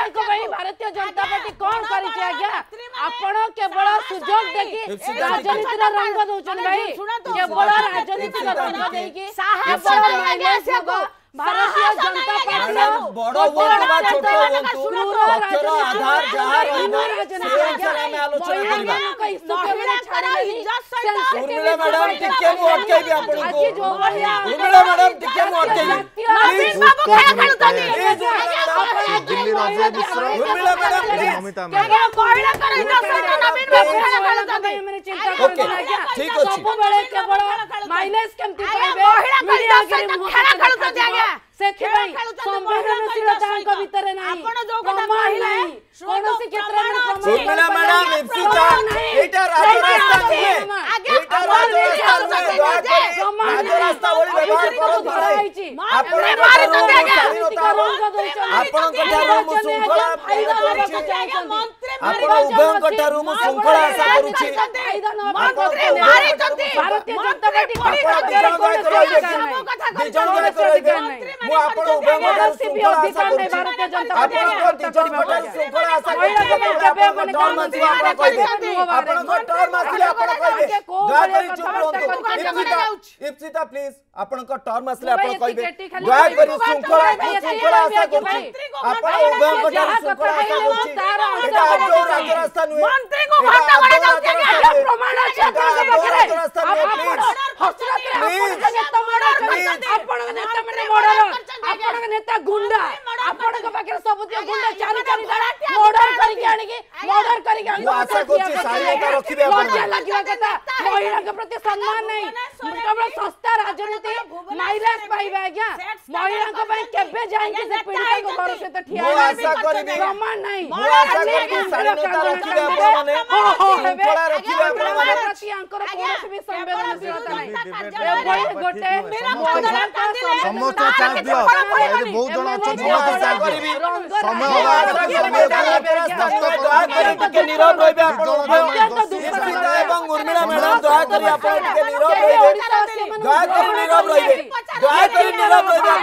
ଓଡ଼ିଆଙ୍କ ପାଇଁ ଭାରତୀୟ ଜନତା ପାର୍ଟି କଣ କରିଛି ଆଜ୍ଞା ଆପଣ କେବଳ ସୁଯୋଗ ଦେଖି ରାଜନୀତିର ରଙ୍ଗ ଦଉଛନ୍ତି ଭାଇ କେବଳ ରାଜନୀତିର ରଙ୍ଗ ଦେଇକି କେବଳ ମାଇନସ୍ ହେବ भारतीय जनता पार्टी बड़ो बोलबा छोटो बोलतु तथ्यर आधार जहां रहिबो सेन्सर आमे आलोचना करबा उर्मिला मैडम टिके मु अटकेबी आपनको उर्मिला मैडम टिके मु अटकेबी नसीम बाबू खेल खेलतनी दिल्ली राज्य मिश्र उर्मिला मैडम अमिता मैडम क्या कोइला करे दसरा नवीन बाबू खेल खेलतनी मैंने चिंता करना क्या ठीक अछि सब बेले केवल माइनस केमति करबे मीडिया के मुंह खेल खेलतनी yeah. ସେଥିପାଇଁ ସମ୍ବେଦନଶୀଳତାଙ୍କ ଭିତରେ ନାହିଁ ପ୍ରମାଣ ନାହିଁ କୌଣସି କ୍ଷେତ୍ରରେ ଉର୍ମିଳା ମ୍ୟାଡାମ ଇପ୍ସିତା ଏଇଟା ରାଜରାସ୍ତା ନୁହେଁ ଏଇଟା ରାଜରାସ୍ତା ନୁହେଁ ରାଜରାସ୍ତା ଭଳି ବ୍ୟବହାର କରନ୍ତୁ ନାହିଁ ଆପଣ ଆପଣଙ୍କ ଠାରୁ ମୁଁ ଶୃଙ୍ଖଳା ଆପଣ ଉଭୟଙ୍କ ଠାରୁ ମୁଁ ଶୃଙ୍ଖଳା ଆଶା କରୁଛି ଭାରତୀୟ ଜନତା ପାର୍ଟି ଦି ଜଣ ଯାକ ରହିବେ ମୁଁ ଆପଣ ଉଭୟଙ୍କ ଶୃଙ୍ଖଳା ଆଶା କରୁଛି ଆପଣଙ୍କ ଟିଚରଙ୍କ ଠାରୁ ଶୃଙ୍ଖଳା ଆଶା କରୁଛି ଆପଣଙ୍କ ଟର୍ମ ଆସିଲେ ଆପଣ କହିବେ ଆପଣଙ୍କ ଟର୍ମ ଆସିଲେ ଆପଣ କହିବେ ଦୟାକରି ଚୁପ୍ ରୁହନ୍ତୁ ଇପ୍ସିତା ଇପ୍ସିତା ପ୍ଲିଜ୍ ଆପଣଙ୍କ ଟର୍ମ ଆସିଲେ ଆପଣ କହିବେ ଦୟାକରି ଶୃଙ୍ଖଳା ଶୃଙ୍ଖଳା ଆଶା କରୁଛି ଆପଣ ଉଭୟଙ୍କ ଠାରୁ ଶୃଙ୍ଖଳା ଆଶା କରୁଛି ଏଇଟା ଆଦୌ ରାଜରାସ୍ତା ନୁହେଁ ଏଇଟା ଆଦୌ ରାଜରାସ୍ତା ନୁହେଁ ଏଇଟା ଆଦୌ ରାଜରାସ୍ତା ନୁହେଁ ପ୍ଲିଜ୍ ପ୍ଲିଜ୍ ଆପଣଙ୍କ ନେତାମାନେ ମର୍ଡର ଆପଣଙ୍କ ନେତା ଗୁଣ୍ଡା ଆପଣଙ୍କ ପାଖରେ ସବୁତିକ ଗୁଣ୍ଡା ଚାରି ଚାରିଟା ମର୍ଡର କରିକି ଆଣିକି ମର୍ଡର କରିକି ଆଣିକି ଆଶା କରୁଛି ସାହାଯ୍ୟତା ରଖିବେ ଆପଣ ଲଜ୍ଜା ଲାଗିବା କଥା ମହିଳାଙ୍କ ପ୍ରତି ସମ୍ମାନ ନାହିଁ କେବଳ ଶସ୍ତା ରାଜନୀତି ମାଇଲାସ ପାଇବା ଆଜ୍ଞା ମହିଳାଙ୍କ ପାଇଁ କେବେ ଯାଇକି ସେ ପୀଡ଼ିତାଙ୍କ ଘର ସହିତ ଠିଆ ହେବେ ପ୍ରମାଣ ନାହିଁ ପ୍ରତି ଆଙ୍କର କୌଣସି ବି ସମ୍ବେଦନଶୀଳତା ନାହିଁ ଏଭଳି ଗୋଟେ ସମସ୍ତ ଚାନ୍ସ ଦିଅ ବହୁତ ଜଣ ଅଛନ୍ତି ସମୟ ସମୟ ଏବଂ ଉର୍ମିଳା ମ୍ୟାଡାମ ଦୟାକରି ଆପଣ ଟିକେ ନିରବ ରହିବେ ଦୟାକରି ନିରବ ରହିବେ ଦୟାକରି ନିରବ ରହିବେ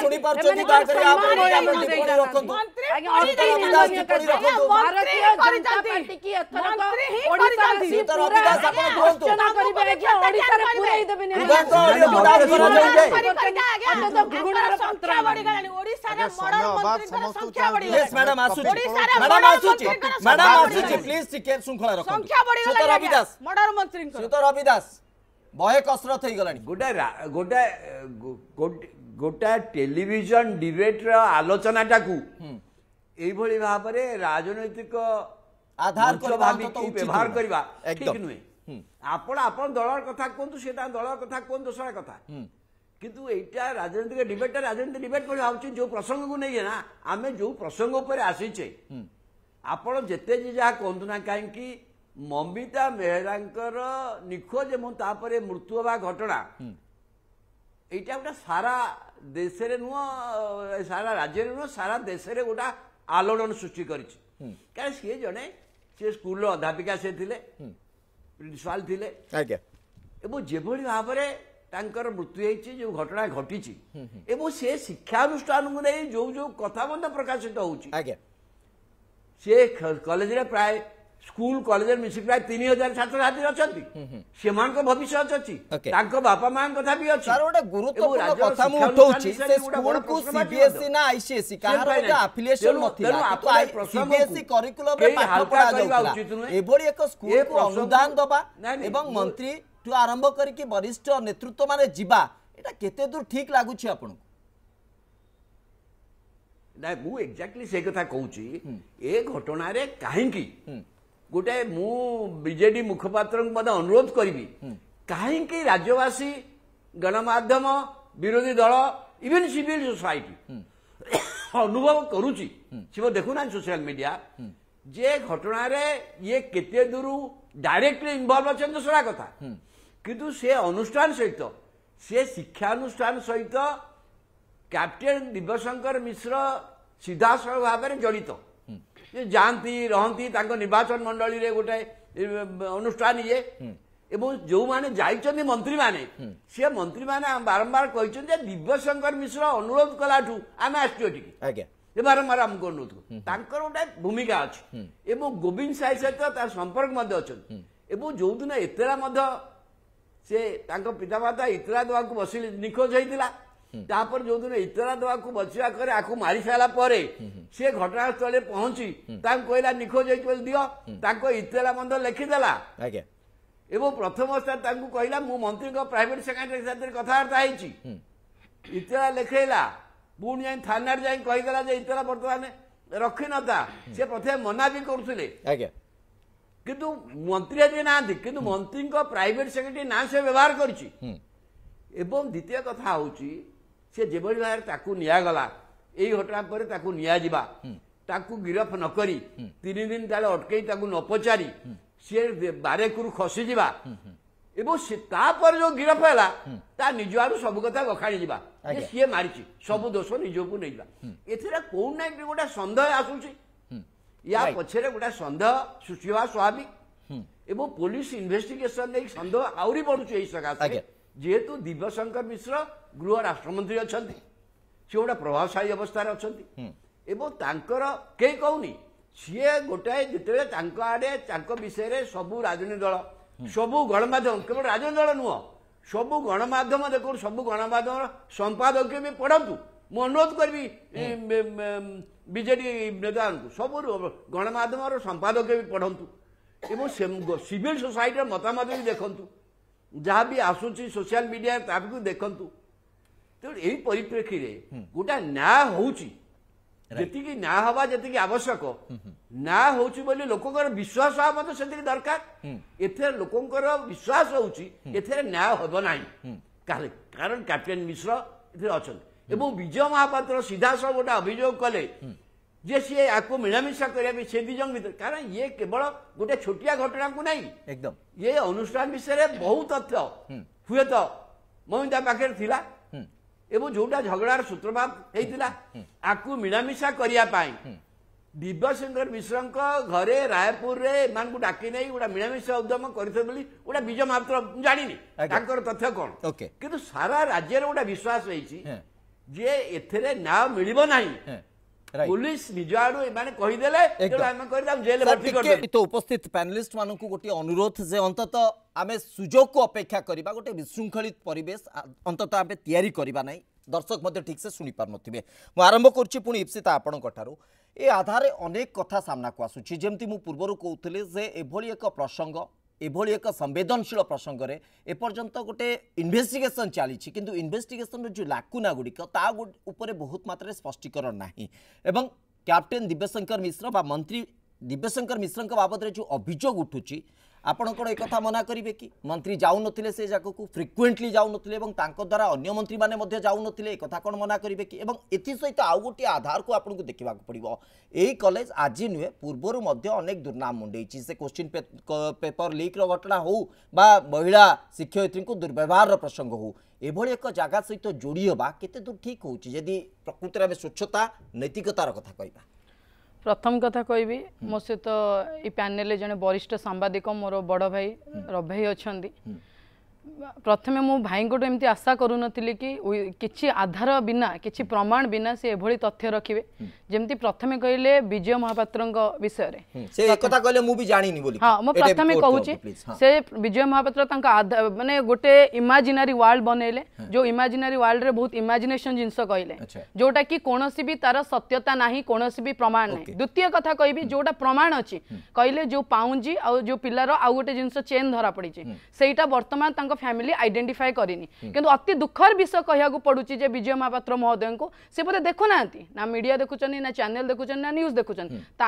ଶୁଣିପାରୁଛନ୍ତି ଦୟାକରି ଆପଣ ରଖନ୍ତୁ ଭାରତୀୟ ଜନତା ପାର୍ଟି କି ଏଥର ଓଡ଼ିଶା ଆପଣ କୁହନ୍ତୁ ସାରା ପୁରେଇ ଦେବେନି ବହେ କସରତ ହେଇଗଲାଣି ଗୋଟେ ଗୋଟେ ଗୋଟା ଟେଲିଭିଜନ ଡିବେଟର ଆଲୋଚନାଟାକୁ এইভাবে ভাবে রাজনৈতিক আধার ভাবিকি ব্যবহার করা ঠিক নুহে ଆପଣ ଆପଣ ଦଳର କଥା କୁହନ୍ତୁ ସେ ତାଙ୍କ ଦଳର କଥା କୁହନ୍ତୁ ଦୋଷର କଥା କିନ୍ତୁ ଏଇଟା ରାଜନୈତିକ ଡିବେଟ୍ଟା ରାଜନୀତି ଡିବେଟ୍ ପଡ଼ି ଭାବୁଛି ଯେଉଁ ପ୍ରସଙ୍ଗକୁ ନେଇକି ନା ଆମେ ଯେଉଁ ପ୍ରସଙ୍ଗ ଉପରେ ଆସିଛେ ଆପଣ ଯେତେ ଯେ ଯାହା କୁହନ୍ତୁ ନା କାହିଁକି ମମିତା ମେହେରାଙ୍କର ନିଖୋଜ ଏବଂ ତାପରେ ମୃତ୍ୟୁ ହେବା ଘଟଣା ଏଇଟା ଗୋଟେ ସାରା ଦେଶରେ ନୁହଁ ସାରା ରାଜ୍ୟରେ ନୁହଁ ସାରା ଦେଶରେ ଗୋଟେ ଆଲୋଡ଼ନ ସୃଷ୍ଟି କରିଛି କାରଣ ସିଏ ଜଣେ ସେ ସ୍କୁଲର ଅଧ୍ୟାପିକା ସେ ଥିଲେ ପ୍ରିନ୍ସିପାଲ ଥିଲେ ଆଜ୍ଞା ଏବଂ ଯେଭଳି ଭାବରେ ତାଙ୍କର ମୃତ୍ୟୁ ହେଇଛି ଯେଉଁ ଘଟଣା ଘଟିଛି ଏବଂ ସେ ଶିକ୍ଷାନୁଷ୍ଠାନକୁ ନେଇ ଯେଉଁ ଯେଉଁ ମଧ୍ୟ ପ୍ରକାଶିତ ହେଉଛି ଆଜ୍ଞା ସେ କଲେଜରେ ପ୍ରାୟ ସ୍କୁଲ କଲେଜରେ ମିଶି ପ୍ରାୟ ତିନି ହଜାର ଛାତ୍ରଛାତ୍ରୀ ଅଛନ୍ତି ସେମାନଙ୍କ ଭବିଷ୍ୟତ ଅଛି ତାଙ୍କ ବାପା ମାଙ୍କ କଥା ବି ଅଛି ଗୋଟେ ଗୁରୁତ୍ୱପୂର୍ଣ୍ଣ କଥା ମୁଁ ଉଠଉଛି ସେ ସ୍କୁଲକୁ ସିବିଏସଇ ନା ଆଇସିଏସଇ କାହାର ଗୋଟେ ଆଫିଲିଏସନ ନଥିଲା କିନ୍ତୁ ସିବିଏସଇ କରିକୁଲମରେ ପାଠ ପଢାଯାଉଥିଲା ଏଭଳି ଏକ ସ୍କୁଲକୁ ଅନୁଦାନ ଦବା ଏବଂ ମନ୍ତ୍ରୀ ଠୁ ଆରମ୍ଭ କରିକି ବରିଷ୍ଠ ନେତୃତ୍ୱ ମାନେ ଯିବା ଏଇଟା କେତେ ଦୂର ଠିକ ଲାଗୁଛି ଆପଣଙ୍କୁ ନାଇଁ ମୁଁ ଏକ୍ଜାକ୍ଟଲି ସେ କଥା କହୁଛି ଏ ଘଟଣାରେ କାହିଁକି ଗୋଟେ ମୁଁ ବିଜେଡି ମୁଖପାତ୍ରଙ୍କୁ ମଧ୍ୟ ଅନୁରୋଧ କରିବି କାହିଁକି ରାଜ୍ୟବାସୀ ଗଣମାଧ୍ୟମ ବିରୋଧୀ ଦଳ ଇଭେନ୍ ସିଭିଲ ସୋସାଇଟି ଅନୁଭବ କରୁଛି ସିଏ ଦେଖୁନାହାନ୍ତି ସୋସିଆଲ ମିଡିଆ ଯେ ଘଟଣାରେ ଇଏ କେତେ ଦୂରରୁ ଡାଇରେକ୍ଟଲି ଇନଭଲ୍ଭ ଅଛନ୍ତି ସେଟା କଥା କିନ୍ତୁ ସେ ଅନୁଷ୍ଠାନ ସହିତ ସେ ଶିକ୍ଷାନୁଷ୍ଠାନ ସହିତ କ୍ୟାପ୍ଟେନ୍ ଦିବଶଙ୍କର ମିଶ୍ର ସିଧାସଳଖ ଭାବରେ ଜଡ଼ିତ ଯାଆନ୍ତି ରହନ୍ତି ତାଙ୍କ ନିର୍ବାଚନ ମଣ୍ଡଳୀରେ ଗୋଟେ ଅନୁଷ୍ଠାନ ଇଏ ଏବଂ ଯେଉଁମାନେ ଯାଇଛନ୍ତି ମନ୍ତ୍ରୀମାନେ ସେ ମନ୍ତ୍ରୀମାନେ ବାରମ୍ବାର କହିଛନ୍ତି ଯେ ଦିବ୍ୟଶଙ୍କର ମିଶ୍ର ଅନୁରୋଧ କଲାଠୁ ଆମେ ଆସିଛୁ ଏଠିକି ସେ ବାରମ୍ବାର ଆମକୁ ଅନୁରୋଧ କରୁ ତାଙ୍କର ଗୋଟେ ଭୂମିକା ଅଛି ଏବଂ ଗୋବିନ୍ଦ ସାହି ସହିତ ତା ସମ୍ପର୍କ ମଧ୍ୟ ଅଛନ୍ତି ଏବଂ ଯେଉଁଦିନ ଏତେରା ମଧ୍ୟ ସେ ତାଙ୍କ ପିତାମାତା ଇତରା ଦେବାକୁ ବସିଲେ ନିଖୋଜ ହେଇଥିଲା ତାପରେ ଯୋଉଦିନ ଇତଲା ଦେବାକୁ ବଞ୍ଚିବା କରେ ଆକୁ ମାରି ସାରିଲା ପରେ ସିଏ ଘଟଣାସ୍ଥଳରେ ପହଞ୍ଚି ତାଙ୍କୁ କହିଲା ନିଖୋଜ ହେଇଛି ବୋଲି ଦିଅ ତାଙ୍କ ଇତଲା ମଧ୍ୟ ଲେଖିଦେଲା ଆଜ୍ଞା ଏବଂ ପ୍ରଥମ ଅବସ୍ଥାରେ ତାଙ୍କୁ କହିଲା ମୁଁ ମନ୍ତ୍ରୀଙ୍କ ପ୍ରାଇଭେଟ ସେକ୍ରେଟାରୀ ସାଥିରେ କଥାବାର୍ତ୍ତା ହେଇଛି ଇତଲା ଲେଖେଇଲା ପୁଣି ଯାଇ ଥାନାରେ ଯାଇ କହିଦେଲା ଯେ ଇତଲା ବର୍ତ୍ତମାନ ରଖିନଥା ସେ ପ୍ରଥମେ ମନା ବି କରୁଥିଲେ ଆଜ୍ଞା କିନ୍ତୁ ମନ୍ତ୍ରୀ ଆଜି ନାହାନ୍ତି କିନ୍ତୁ ମନ୍ତ୍ରୀଙ୍କ ପ୍ରାଇଭେଟ ସେକ୍ରେଟାରୀ ନାଁ ସେ ବ୍ୟବହାର କରିଛି ଏବଂ ଦ୍ୱିତୀୟ କଥା ହେଉଛି ସେ ଯେଭଳି ଭାବରେ ତାକୁ ନିଆଗଲା ଏଇ ଘଟଣା ପରେ ତାକୁ ନିଆଯିବା ତାକୁ ଗିରଫ ନ କରି ତିନି ଦିନ ତାହେଲେ ଅଟକେଇ ତାକୁ ନ ପଚାରି ସିଏ ବାରେକରୁ ଖସିଯିବା ଏବଂ ତାପରେ ଯୋଉ ଗିରଫ ହେଲା ତା ନିଜ ଆଡୁ ସବୁ କଥା ବଖାଣି ଯିବା ସିଏ ମାରିଛି ସବୁ ଦୋଷ ନିଜକୁ ନେଇଯିବା ଏଥିରେ କୋଉଠି ନା କି ଗୋଟେ ସନ୍ଦେହ ଆସୁଛି ୟା ପଛରେ ଗୋଟେ ସନ୍ଦେହ ସୃଷ୍ଟି ହେବା ସ୍ୱାଭାବିକ ଏବଂ ପୋଲିସ ଇନଭେଷ୍ଟିଗେସନ ନେଇ ସନ୍ଦେହ ଆହୁରି ବଢୁଛି ଏଇ ସକାଶେ ଯେହେତୁ ଦିବ୍ୟଶଙ୍କର ମିଶ୍ର ଗୃହ ରାଷ୍ଟ୍ରମନ୍ତ୍ରୀ ଅଛନ୍ତି ସିଏ ଗୋଟେ ପ୍ରଭାବଶାଳୀ ଅବସ୍ଥାରେ ଅଛନ୍ତି ଏବଂ ତାଙ୍କର କେହି କହୁନି ସିଏ ଗୋଟାଏ ଯେତେବେଳେ ତାଙ୍କ ଆଡ଼େ ତାଙ୍କ ବିଷୟରେ ସବୁ ରାଜନୀତି ଦଳ ସବୁ ଗଣମାଧ୍ୟମ କେବଳ ରାଜନୀତି ଦଳ ନୁହଁ ସବୁ ଗଣମାଧ୍ୟମ ଦେଖନ୍ତୁ ସବୁ ଗଣମାଧ୍ୟମର ସମ୍ପାଦକ ବି ପଢ଼ନ୍ତୁ ମୁଁ ଅନୁରୋଧ କରିବି ବିଜେଡି ନେତାଙ୍କୁ ସବୁ ଗଣମାଧ୍ୟମର ସମ୍ପାଦକ ବି ପଢ଼ନ୍ତୁ ଏବଂ ସିଭିଲ ସୋସାଇଟିର ମତାମତ ବି ଦେଖନ୍ତୁ ଯାହା ବି ଆସୁଛି ସୋସିଆଲ ମିଡ଼ିଆରେ ତାହାକୁ ଦେଖନ୍ତୁ ତେଣୁ ଏଇ ପରିପ୍ରେକ୍ଷୀରେ ଗୋଟା ନ୍ୟାୟ ହେଉଛି ଯେତିକି ନ୍ୟାୟ ହବା ଯେତିକି ଆବଶ୍ୟକ ନ୍ୟାୟ ହେଉଛି ବୋଲି ଲୋକଙ୍କର ବିଶ୍ୱାସ ହବା ମଧ୍ୟ ସେତିକି ଦରକାର ଏଥିରେ ଲୋକଙ୍କର ବିଶ୍ୱାସ ହେଉଛି ଏଥିରେ ନ୍ୟାୟ ହେବ ନାହିଁ କାରଣ କ୍ୟାପ୍ଟେନ୍ ମିଶ୍ର ଏଥିରେ ଅଛନ୍ତି ଏବଂ ବିଜୟ ମହାପାତ୍ର ସିଧାସଳଖ ଗୋଟେ ଅଭିଯୋଗ କଲେ ଯେ ସିଏ ୟାକୁ ମିଳାମିଶା କରିବା ପାଇଁ ସେ ଦି ଜଣ ଭିତରେ କାରଣ ଇଏ କେବଳ ଗୋଟେ ଛୋଟିଆ ଘଟଣାକୁ ନାହିଁ ଏକଦମ ଇଏ ଅନୁଷ୍ଠାନ ବିଷୟରେ ବହୁ ତଥ୍ୟ ହୁଏତ ମମିତା ପାଖରେ ଥିଲା ଏବଂ ଯୋଉଟା ଝଗଡ଼ାର ସୂତ୍ରପାତ ହେଇଥିଲା ଆକୁ ମିଳାମିଶା କରିବା ପାଇଁ ଦିବ୍ୟଶଙ୍କର ମିଶ୍ରଙ୍କ ଘରେ ରାୟପୁରରେ ଏମାନଙ୍କୁ ଡାକି ନେଇ ଗୋଟେ ମିଳାମିଶା ଉଦ୍ୟମ କରିଥିଲେ ବୋଲି ଗୋଟା ବିଜୟ ମହାପାତ୍ର ଜାଣିନି ତାଙ୍କର ତଥ୍ୟ କଣ କିନ୍ତୁ ସାରା ରାଜ୍ୟରେ ଗୋଟେ ବିଶ୍ୱାସ ହେଇଛି ଯେ ଏଥିରେ ନ୍ୟାୟ ମିଳିବ ନାହିଁ পুলিশ নিজ আড়ু এমানে কহিদেলে আমি কহিলাম জেলে ভর্তি করে তো উপস্থিত প্যানেলিস্ট মানুষ গোটিয়ে অনুরোধ যে অন্তত আমি সুযোগ অপেক্ষা করা গোটে বিশৃঙ্খলিত পরিবেশ অন্তত আমি তৈরি করা না দর্শক মধ্যে ঠিকসে শুনি পারুনথিবে মু আরম্ভ করছি পুনি ইপসিতা আপনার এ আধারে অনেক কথা সামনাকু আসুচি যেমি মু পূর্বর কৌলি যে এভাবে এক প্রসঙ্গ এভাবে এক সংবেদনশীল প্রসঙ্গে এপর্যন্ত গোটে ইনভেস্টিগেসন চালছে কিন্তু ইনভেস্টিগেসন যে লাকুনা গুড়ি তা উপরে বহুত মাত্রায় স্পষ্টীকরণ না এবং ক্যাপ্টেন দিব্যশঙ্কর মিশ্র বা মন্ত্রী দিব্যশঙ্কর মিশ্র বাবদে যে অভিযোগ উঠুছে ଆପଣ କ'ଣ ଏକଥା ମନା କରିବେ କି ମନ୍ତ୍ରୀ ଯାଉନଥିଲେ ସେ ଜାଗାକୁ ଫ୍ରିକ୍ୱେଣ୍ଟଲି ଯାଉନଥିଲେ ଏବଂ ତାଙ୍କ ଦ୍ୱାରା ଅନ୍ୟ ମନ୍ତ୍ରୀମାନେ ମଧ୍ୟ ଯାଉନଥିଲେ ଏକଥା କ'ଣ ମନା କରିବେ କି ଏବଂ ଏଥିସହିତ ଆଉ ଗୋଟିଏ ଆଧାରକୁ ଆପଣଙ୍କୁ ଦେଖିବାକୁ ପଡ଼ିବ ଏହି କଲେଜ ଆଜି ନୁହେଁ ପୂର୍ବରୁ ମଧ୍ୟ ଅନେକ ଦୁର୍ନାମ ମୁଣ୍ଡେଇଛି ସେ କୋଶ୍ଚିନ୍ ପେପର ଲିକ୍ର ଘଟଣା ହେଉ ବା ମହିଳା ଶିକ୍ଷୟିତ୍ରୀଙ୍କୁ ଦୁର୍ବ୍ୟବହାରର ପ୍ରସଙ୍ଗ ହେଉ ଏଭଳି ଏକ ଜାଗା ସହିତ ଯୋଡ଼ି ହେବା କେତେ ଦୂର ଠିକ୍ ହେଉଛି ଯଦି ପ୍ରକୃତରେ ଆମେ ସ୍ୱଚ୍ଛତା ନୈତିକତାର କଥା କହିବା প্রথম কথা কবি মো সহ এই প্যানেলে জন বরিষ্ঠ সাংবাদিক মোর বড় ভাই রভাই অনেক પ્રથમ મેં ભાઈકોટો એમતી આશા કરું નતલી કે કી કીચી આધાર વિના કીચી પ્રમાણ વિના સે એ ભળી તથ્ય રખિવે જેમતી પ્રથમ મેં કઈલે વિજય મહાપાત્ર કો વિષય રે સે એકતા કઈલે હું ભી જાણી ની બોલી હા મેં પ્રથમ મેં કહું સે વિજય મહાપાત્ર તાંકા મને ગોટે ઇમેજિનરી વર્લ્ડ બનેલે જો ઇમેજિનરી વર્લ્ડ રે બહુત ઇમેજિનેશન જીનસો કઈલે જોટા કી કોણોસી ભી તારા સત્યતા નહીં કોણોસી ભી પ્રમાણ નહીં દૂત્ય કથા કઈ ભી જોટા પ્રમાણ અછી કઈલે જો પાઉંજી ઓર જો પિલારો ઓર ગોટે જીનસો ચેન ધરા પડીજે સેઈટા વર્તમાન ତାଙ୍କ ଫ୍ୟାମିଲି ଆଇଡେଣ୍ଟିଫାଏ କରିନି କିନ୍ତୁ ଅତି ଦୁଃଖର ବିଷୟ କହିବାକୁ ପଡ଼ୁଛି ଯେ ବିଜୟ ମହାପାତ୍ର ମହୋଦୟଙ୍କୁ ସେ ବୋଧେ ଦେଖୁନାହାନ୍ତି ନା ମିଡ଼ିଆ ଦେଖୁଛନ୍ତି ନା ଚ୍ୟାନେଲ୍ ଦେଖୁଛନ୍ତି ନା ନ୍ୟୁଜ୍ ଦେଖୁଛନ୍ତି ତା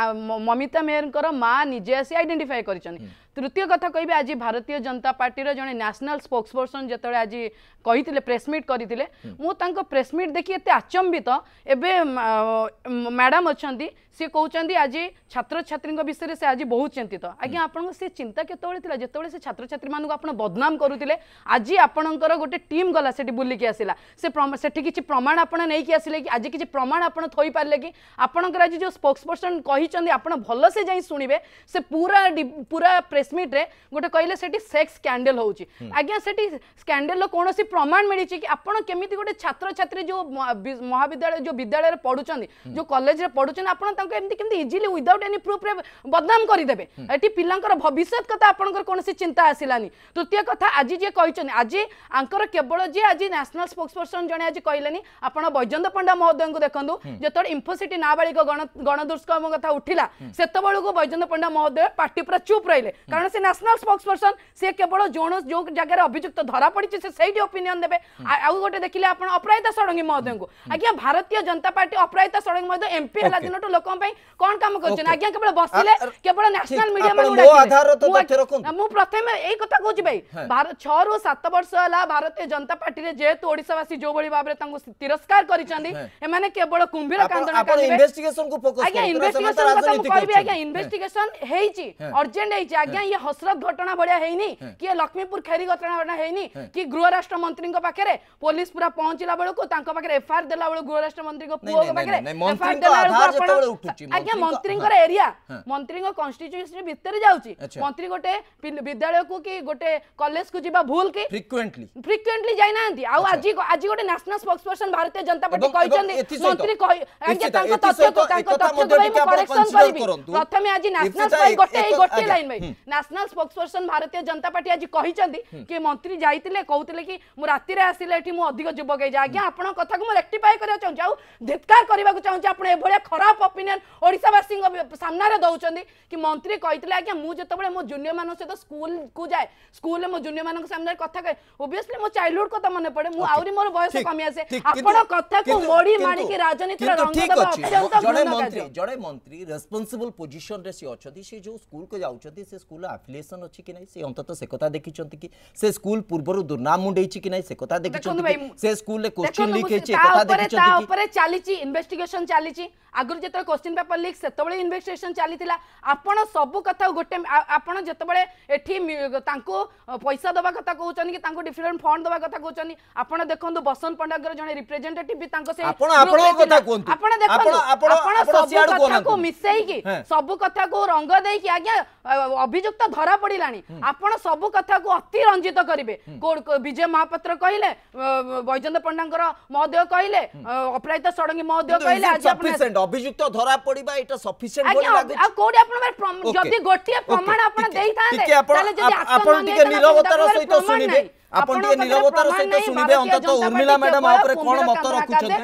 ମମିତା ମେହେରଙ୍କର ମା ନିଜେ ଆସି ଆଇଡେଣ୍ଟିଫାଏ କରିଛନ୍ତି তৃতীয় কথা কহবে আজ ভারতীয় জনতা পার্টির জনে ন্যাশনাল স্পোক্সপর্সন যেত আজ কে প্রেসমিট করে মু তাঙ্ক প্রেসমিট দেখি এত আচম্বিত এবে ম্যাডাম অনেক সি কৌন আজ ছাত্রছাত্রী বিষয়ে সে আজ বহু চিন্তিত আজ্ঞা আপনার সে চিন্তা কেতবে লা যেতবে সে ছাত্রছাত্রী মানুষ আপনার বদনাম করুলে আজ আপনার গোটে টিম গলা সেটি বুলিকি আসলা সে সেটি কিছু প্রমাণ আপনার নেই আসলে কি আজ কিছু প্রমাণ আপনার থইপারে কি আপনার আজ যে স্পোক্সপর্সন কিন্তু আপনার ভালসে যাই শুনবে সে পুরা পুরা প্রেসমিট্রে গোটে কহিলেন সেটি সেক্স স্ক্যান্ডেল হচ্ছে আজ্ঞা সেটি স্ক্যান্ডেলর কৌশি প্রমাণ মিছে কি আপনার কমিটি গোটে ছাত্রছাত্রী যে মহাবিদ্যালয় যে বিদ্যালয়ের পড়ুচ্ছেন যে কলেজে পড়ুচ্ছেন আপনার তাকে এমনি কেমনি ইজিলি উইদাউট এনি প্রুফরে বদনাম করিদেবে এটি পিলাঙ্কর ভবিষ্যৎ কথা আপনার কৌশি চিন্তা আসিলানি তৃতীয় কথা আজি যে কেছেন আজি আঙ্কর কেবল যে আজি ন্যাশনাল স্পোক্সপর্সন জনে আজি কহিলেনি আপনার বৈজন্ত পণ্ডা মহোদয়ଙ୍କୁ ଦେଖନ୍ତୁ ଯେତେବେଳେ ଇନ୍ଫୋସିଟି ନାବାଳିକ ଗଣଦୁଷ୍କର୍ମ କଥା ଉଠିଲା ସେତେବେଳକୁ ବୈଜନ୍ତ ପଣ୍ଡା ମହୋଦୟ ପାଟି ପୁରା ଚୁପ୍ ରହିଲେ कारण से नेशनल स्पोक्स पर्सन से केवल जो जो जगह अभियुक्त धरा पड़ी से सही ओपिनियन देते आउ गोटे देखिले आप अपराजिता षडंगी महोदय को आज्ञा भारतीय जनता पार्टी अपराजिता षडंगी महोदय एमपी है दिन लोक कौन कम कर आज्ञा केवल बस केवल न्यासनाल मीडिया मुझे प्रथम यही कथ कह भाई छु सत वर्ष है भारतीय जनता पार्टी ने जेहतु ओडावासी जो भाई भाव में तिरस्कार करते केवल कुंभीर कांदा करेंगे इनभेटिगेसन कहेंगे इनभेटिगेसन अर्जेंट है ନା ଇଏ ହସରତ ଘଟଣା ଭଳିଆ ହେଇନି କି ଲକ୍ଷ୍ମୀପୁର ଖେରି ଘଟଣା ଭଳିଆ ହେଇନି କି ଗୃହରାଷ୍ଟ୍ର ମନ୍ତ୍ରୀଙ୍କ ପାଖରେ ପୋଲିସ ପୁରା ପହଞ୍ଚିଲା ବେଳକୁ ତାଙ୍କ ପାଖରେ ଏଫଆଇଆର ଦେଲା ବେଳକୁ ଗୃହରାଷ୍ଟ୍ର ମନ୍ତ୍ରୀଙ୍କ ପୁଅଙ୍କ ପାଖରେ ଏଫଆଇଆର ଦେଲା ବେଳକୁ ଆଜ୍ଞା ମନ୍ତ୍ରୀଙ୍କର ଏରିଆ ମନ୍ତ୍ରୀଙ୍କ କନଷ୍ଟିଚ୍ୟୁଏନ୍ସି ଭିତରେ ଯାଉଛି ମନ୍ତ୍ରୀ ଗୋଟେ ବିଦ୍ୟାଳୟକୁ କି ଗୋଟେ କଲେଜକୁ ଯିବା ଭୁଲ କି ଫ୍ରିକ୍ୱେଣ୍ଟଲି ଫ୍ରିକ୍ୱେଣ୍ଟଲି ଯାଇନାହାନ୍ତି ଆଉ ଆଜି ଆଜି ଗୋଟେ ନ୍ୟାସନାଲ ସ୍ପୋକ୍ସପର୍ସନ ଭାରତୀୟ ଜନତା ପାର୍ଟି କହିଛନ୍ତି ମନ୍ତ୍ରୀ ଆଜ୍ଞା ତାଙ୍କ ତଥ୍ୟକୁ ତାଙ୍କ ତଥ୍ୟକୁ ମୁଁ କରେକ୍ସନ କରିବି ପ୍ରଥମେ ଆଜି ନ୍ୟାସନାଲ ପାଇଁ ଗୋଟେ ଏଇ ଗୋଟେ ଲାଇନ ଭାଇ नेशनल स्पोक्सपर्सन भारतीय जनता पार्टी आज कहते कि मंत्री जाते कहते कि रातिर आसे अधिक जुवक आज्ञा आप कथ को रेक्टिफाई कर चाहिए धिकार करने को चाहिए आप खराब ओपिनियन ओडावासी सामने दौरान कि मंत्री कही आज्ञा मुझे मो जूनियर मान सहित स्कूल को जाए स्कूल मो जूनियर मान सामने कथ कहे ओब्विस्ली मो चाइल्डहुड कथ मन पड़े मुझे मोर बयस कमी आसे आप कथ को मोड़ी माणिक राजनीति जड़े मंत्री रेस्पनसबल पोजिशन से अच्छा से जो स्कूल को जाकर ସ୍କୁଲ ଆଫିଲିଏସନ ଅଛି କି ନାହିଁ ସେ ଅନ୍ତତଃ ସେ କଥା ଦେଖିଛନ୍ତି କି ସେ ସ୍କୁଲ ପୂର୍ବରୁ ଦୁର୍ନାମ ମୁଣ୍ଡେଇଛି କି ନାହିଁ ସେ କଥା ଦେଖିଛନ୍ତି ସେ ସ୍କୁଲରେ କୋଶ୍ଚିନ ଲିକ୍ ହେଇଛି କଥା ଦେଖିଛନ୍ତି ତା ଉପରେ ଚାଲିଛି ଇନଭେଷ୍ଟିଗେସନ ଚାଲିଛି ଆଗରୁ ଯେତେବେଳେ କୋଶ୍ଚିନ ପେପର ଲିକ୍ ସେତେବେଳେ ଇନଭେଷ୍ଟିଗେସନ ଚାଲିଥିଲା ଆପଣ ସବୁ କଥା ଗୋଟେ ଆପଣ ଯେତେବେଳେ ଏଠି ତାଙ୍କୁ ପଇସା ଦେବା କଥା କହୁଛନ୍ତି କି ତାଙ୍କୁ ଡିଫରେଣ୍ଟ ଫଣ୍ଡ ଦେବା କଥା କହୁଛନ୍ତି ଆପଣ ଦେଖନ୍ତୁ ବସନ୍ତ ପଣ୍ଡାଙ୍କର ଜଣେ ରିପ୍ରେଜେଣ୍ଟେଟିଭ ବି ତାଙ୍କ ସେ ଆପଣ ଆପଣଙ୍କ କଥା କୁହନ୍ତୁ ଆପଣ ଦେଖନ୍ତୁ ଆପଣ ସବୁ କଥାକୁ ମିଶେଇକି ସବୁ କଥାକୁ ରଙ୍ଗ ଦେଇକି ଆଜ୍ଞା ଅଭିଯୋଗ ଅଭିଯୁକ୍ତ ଧରା ପଡିଲାଣି ଆପଣ ସବୁ କଥାକୁ ଅତି ରଞ୍ଜିତ କରିବେ ବିଜୟ ମହାପାତ୍ର କହିଲେ ବୈଜନ୍ତ ପଣ୍ଡାଙ୍କର ମହୋଦୟ କହିଲେ ଅପରାଜିତ ଷଡଙ୍ଗୀ ମହୋଦୟ କହିଲେ ଅଭିଯୁକ୍ତ ଧରା ପଡିବା କୋଉଠି ଆପଣ ଯଦି ଗୋଟିଏ ପ୍ରମାଣ ଆପଣ ଦେଇଥାନ୍ତେ ଆପଣ ଟିକେ ନିରବତାର ସହିତ ଶୁଣିବେ ଅନ୍ତତ ଉର୍ମିଲା ମ୍ୟାଡମ ଉପରେ କଣ ମତ ରଖୁଛନ୍ତି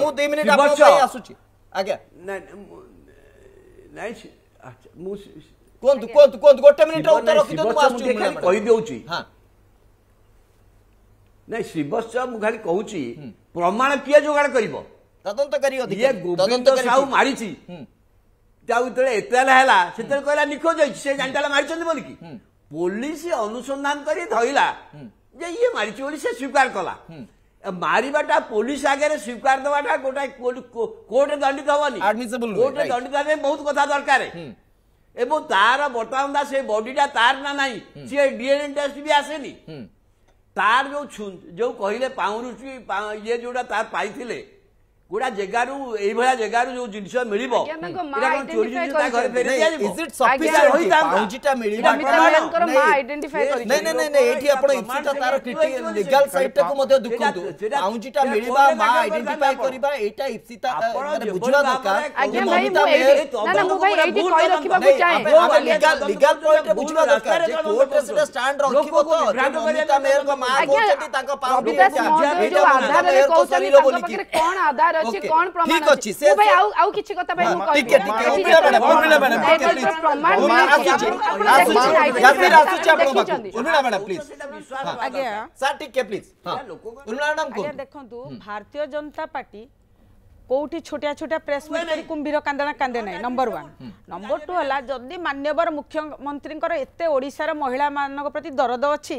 ମୁଁ ଦୁଇ ମିନିଟ୍ ଆସୁଛି ଆଜ୍ଞା ନାଇଁ ମୁଁ କୁହନ୍ତୁ କୁହନ୍ତୁ କୁହନ୍ତୁ ଗୋଟେ ମିନିଟ୍ ଉତ୍ତର ରଖିଦିଅନ୍ତୁ ମୁଁ ଆସୁଛି କହିଦେଉଛି ହଁ ନାଇଁ ଶ୍ରୀବତ୍ସ ମୁଁ ଖାଲି କହୁଛି ପ୍ରମାଣ କିଏ ଯୋଗାଡ଼ କରିବ ତଦନ୍ତକାରୀ ଗୋବିନ୍ଦ ସାହୁ ମାରିଛି ତାକୁ ଯେତେବେଳେ ଏତଲା ହେଲା ସେତେବେଳେ କହିଲା ନିଖୋଜ ହେଇଛି ସେ ଜାଣିଥିଲା ମାରିଛନ୍ତି ବୋଲିକି ପୋଲିସ ଅନୁସନ୍ଧାନ କରି ଧରିଲା ଯେ ଇଏ ମାରିଛି ବୋଲି ସେ ସ୍ୱୀକାର କଲା ମାରିବାଟା ପୋଲିସ ଆଗରେ ସ୍ୱୀକାର ଦେବାଟା ଗୋଟାଏ କୋର୍ଟ ଦଣ୍ଡିତ ହବନି କୋର୍ଟ ଦଣ୍ଡିତ ହେଲେ ବହୁତ କଥା ଦରକାର ଏବଂ ତାର ବର୍ତ୍ତମାନ ତା ସେ ବଡିଟା ତାର ନା ନାହିଁ ସିଏ ଡିଏନଏ ଟେଷ୍ଟ ବି ଆସେନି ତାର ଯୋଉ ଯୋଉ କହିଲେ ପାଉଁରୁଟି ଇଏ ଯୋଉଟା ତାର ପାଇଥିଲେ গোটা জায়গার এইভাবে জায়গার যে জিনিস মিলব কোর্টরে কৌশলী তাଙ୍କ ପାଖରେ କଣ ଆଧାର ଅଛି କଣ ପ୍ରମାଣ ଅଛି ମୁଁ ଭାଇ ଆଉ ଆଉ କିଛି କଥା ପାଇଁ ମୁଁ କହିବି ଟିକେ ଟିକେ ଉମିନା ମ୍ୟାଡାମ ଉମିନା ମ୍ୟାଡାମ ପ୍ରମାଣ ଆସୁଛି ଆସୁଛି ଆପଣ ପାଖକୁ ଉମିନା ମ୍ୟାଡାମ ପ୍ଲିଜ ଆଜ୍ଞା ସାର୍ ଟିକେ ପ୍ଲିଜ ଉମିନା ମ୍ୟାଡାମ ଆଜ୍ଞା ଦେଖନ୍ତୁ ଭାରତୀୟ ଜନତା ପାର୍ଟି କୋଉଠି ଛୋଟିଆ ଛୋଟିଆ ପ୍ରେସ୍ মিট କୁମ୍ଭୀର କାନ୍ଦଣା କାନ୍ଦେ ନାହିଁ ନମ୍ବର ୱାନ୍ ନମ୍ବର ଟୁ ହେଲା ଯଦି ମାନ୍ୟବର ମୁଖ୍ୟମନ୍ତ୍ରୀଙ୍କର ଏତେ ଓଡ଼ିଶାର ମହିଳାମାନଙ୍କ ପ୍ରତି ଦରଦ ଅଛି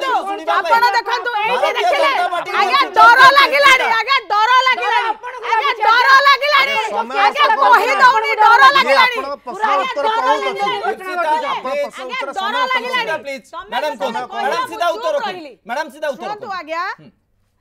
ଦେଖନ୍ତୁ ଆପଣ ଦେଖନ୍ତୁ ଏଇଠି ଦେଖିଲେ ଆଜ୍ଞା ଡର ଲାଗିଲାଣି ଆଜ୍ଞା ଡର ଲାଗିଲାଣି ଆଜ୍ଞା ଡର ଲାଗିଲାଣି ଆଜ୍ଞା କହି ଦଉନି ଡର ଲାଗିଲାଣି ପୁରା ଉତ୍ତର କହୁଛନ୍ତି ଡର ଲାଗିଲାଣି ମ୍ୟାଡାମ ମ୍ୟାଡାମ ସିଧା ଉତ୍ତର ମ୍ୟାଡାମ ସିଧା ଉତ୍ତର ଆଜ୍ଞା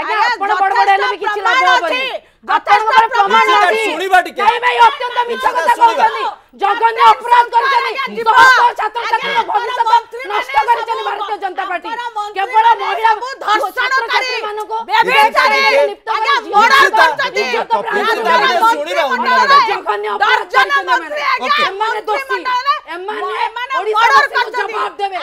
ଆଜ୍ଞା ଆପଣ ବଡ଼ ବଡ଼ ହେଲେ ବି କିଛି ଲାଭ ହବନି ଆପଣଙ୍କର ପ୍ରମାଣ ଅଛି ନାଇଁ ଭାଇ ଅତ୍ୟନ୍ତ ମିଛ କଥା କହୁଛନ୍ତି ଜଘନ୍ୟ ଅପରାଧ କରିଛନ୍ତି ସମସ୍ତ ଛାତ୍ରଛାତ୍ରୀଙ୍କ ଭବିଷ୍ୟତ ନଷ୍ଟ କରିଛନ୍ତି ଭାରତୀୟ ଜନତା ପାର୍ଟି କେବଳ ମହିଳା ଛାତ୍ରଛାତ୍ରୀମାନଙ୍କୁ ଜଘନ୍ୟ ଅପରାଧ ଏମାନେ ଦୋଷୀ ଏମାନେ ଓଡ଼ିଶାବାସୀଙ୍କୁ ଜବାବ ଦେବେ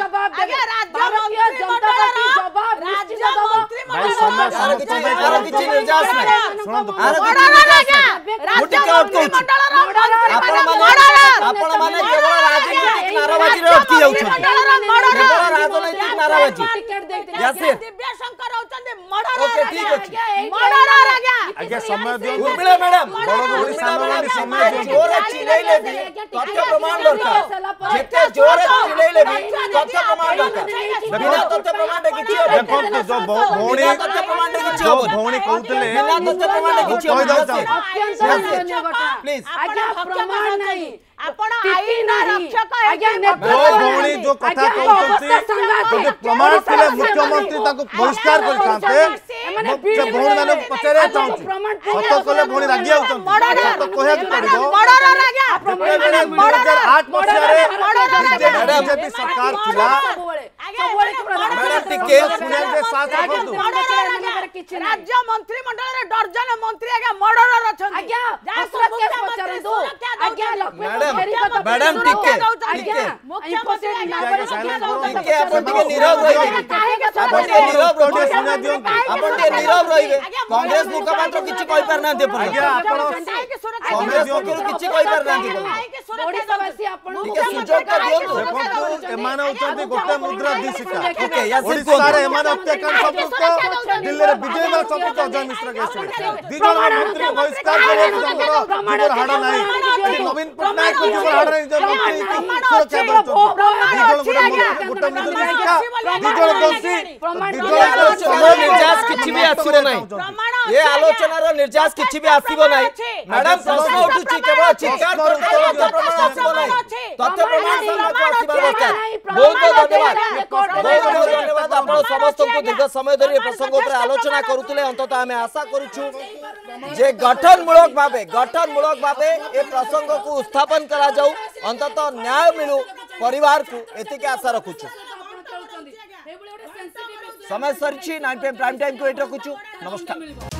ଜବାବ ଦେବେ ଭାରତୀୟ ଜନତା ପାର୍ଟି ଜବାବ ନିଶ୍ଚିତ भाई समय समय किछि बेकार किछि निर्जास नै सुनंतु आरो किछि निर्जास नै मुठी के अटको आपण माने आपण माने केवल राजनीतिक नाराबाजी रे अटकी जाउछ केवल राजनीतिक नाराबाजी यासिर दिव्य शंकर होचंदे मर्डर ओके ठीक अछि मर्डर राजा आज्ञा समय दियौ उर्मिला मैडम बड़ बड़ सामने समय दियौ जोर चिल्लै लेबी तथ्य प्रमाण दरकार जते जोर चिल्लै लेबी तथ्य प्रमाण दरकार बिना तथ्य प्रमाण के किछि देखो ଭଉଣୀ ଭଉଣୀ କହୁଥିଲେ କହିଦେଉଛି ପ୍ଲିଜ୍ ଆପଣ ଆଇନ ରକ୍ଷକ ଭଉଣୀ ଯୋଉ କଥା କହୁଛନ୍ତି ଯଦି ପ୍ରମାଣ ଥିଲେ ମୁଖ୍ୟମନ୍ତ୍ରୀ ତାଙ୍କୁ ବହିଷ୍କାର କରିଥାନ୍ତେ ଭଉଣୀ ମାନଙ୍କୁ ପଚାରିବାକୁ ଚାହୁଁଛି ସତ କଲେ ଭଉଣୀ ରାଗି ଯାଉଛନ୍ତି ସତ କହିବାକୁ ପଡିବ ଦୁଇ ହଜାର ଆଠ ମସିହାରେ ବିଜେପି ସରକାର ଥିଲା ଟିକେ ଶୁଣିବାକୁ ସାଥ ରଖନ୍ତୁ ରାଜ୍ୟ ମନ୍ତ୍ରିମଣ୍ଡଳରେ ଡର୍ଜନ ମନ୍ତ୍ରୀ ଆଜ୍ଞା ମର୍ଡରର ଅଛନ୍ତି ଆଜ୍ଞା मैडम मैडम ठीक है ठीक है ठीक है आपण टिके नीरव रहिबे आपण टिके नीरव रहिबे सुना अपन आपण टिके नीरव रहिबे कांग्रेस मुखपात्र किछि कहि पार नांते आपण आज्ञा आपण कांग्रेस पक्षरु किछि कहि पार नांते ओडिसावासी आपण सुजोग का दियंतु देखंतु एमान होचंती गोटे मुद्रा दी सिका ठीक है या सिर्फ सारे एमान हत्याकांड संपुक्त दिल्ली रे विजय माल संपुक्त अजय मिश्र दी जन मंत्री बहिष्कार କିଛି ବି ଆସିବ ନାହିଁ ଏ ଆଲୋଚନାର ନିର୍ଯାସ କିଛି ବି ଆସିବ ନାହିଁ ମ୍ୟାଡାମ ପ୍ରଶ୍ନ ଉଠୁଛି କେବଳ ଚିତ୍କାର ଆସିବ ନାହିଁ ତଥ୍ୟ ପ୍ରମାଣ ଆସିବା ଦରକାର ବହୁତ ଧନ୍ୟବାଦ ବହୁତ ଧନ୍ୟବାଦ ଆପଣ ସମସ୍ତଙ୍କୁ ଦୀର୍ଘ ସମୟ ଧରି ଏ ପ୍ରସଙ୍ଗ ଉପରେ ଆଲୋଚନା କରୁଥିଲେ ଅନ୍ତତଃ ଆମେ ଆଶା କରୁଛୁ ଯେ ଗଠନମୂଳକ ଭାବେ ଗଠନମୂଳକ ଭାବେ ଏ ପ୍ରସଙ୍ଗକୁ ଉତ୍ଥାପନ ଚ୍ୟାଲେଞ୍ଜ କରାଯାଉ ଅନ୍ତତଃ ନ୍ୟାୟ ମିଳୁ ପରିବାରକୁ ଏତିକି ଆଶା ରଖୁଛୁ ସମୟ ସରିଛି ନାଇନ୍ ପ୍ରାଇମ୍ ଟାଇମ୍କୁ ଏଇଠି ରଖୁଛୁ ନମସ୍କାର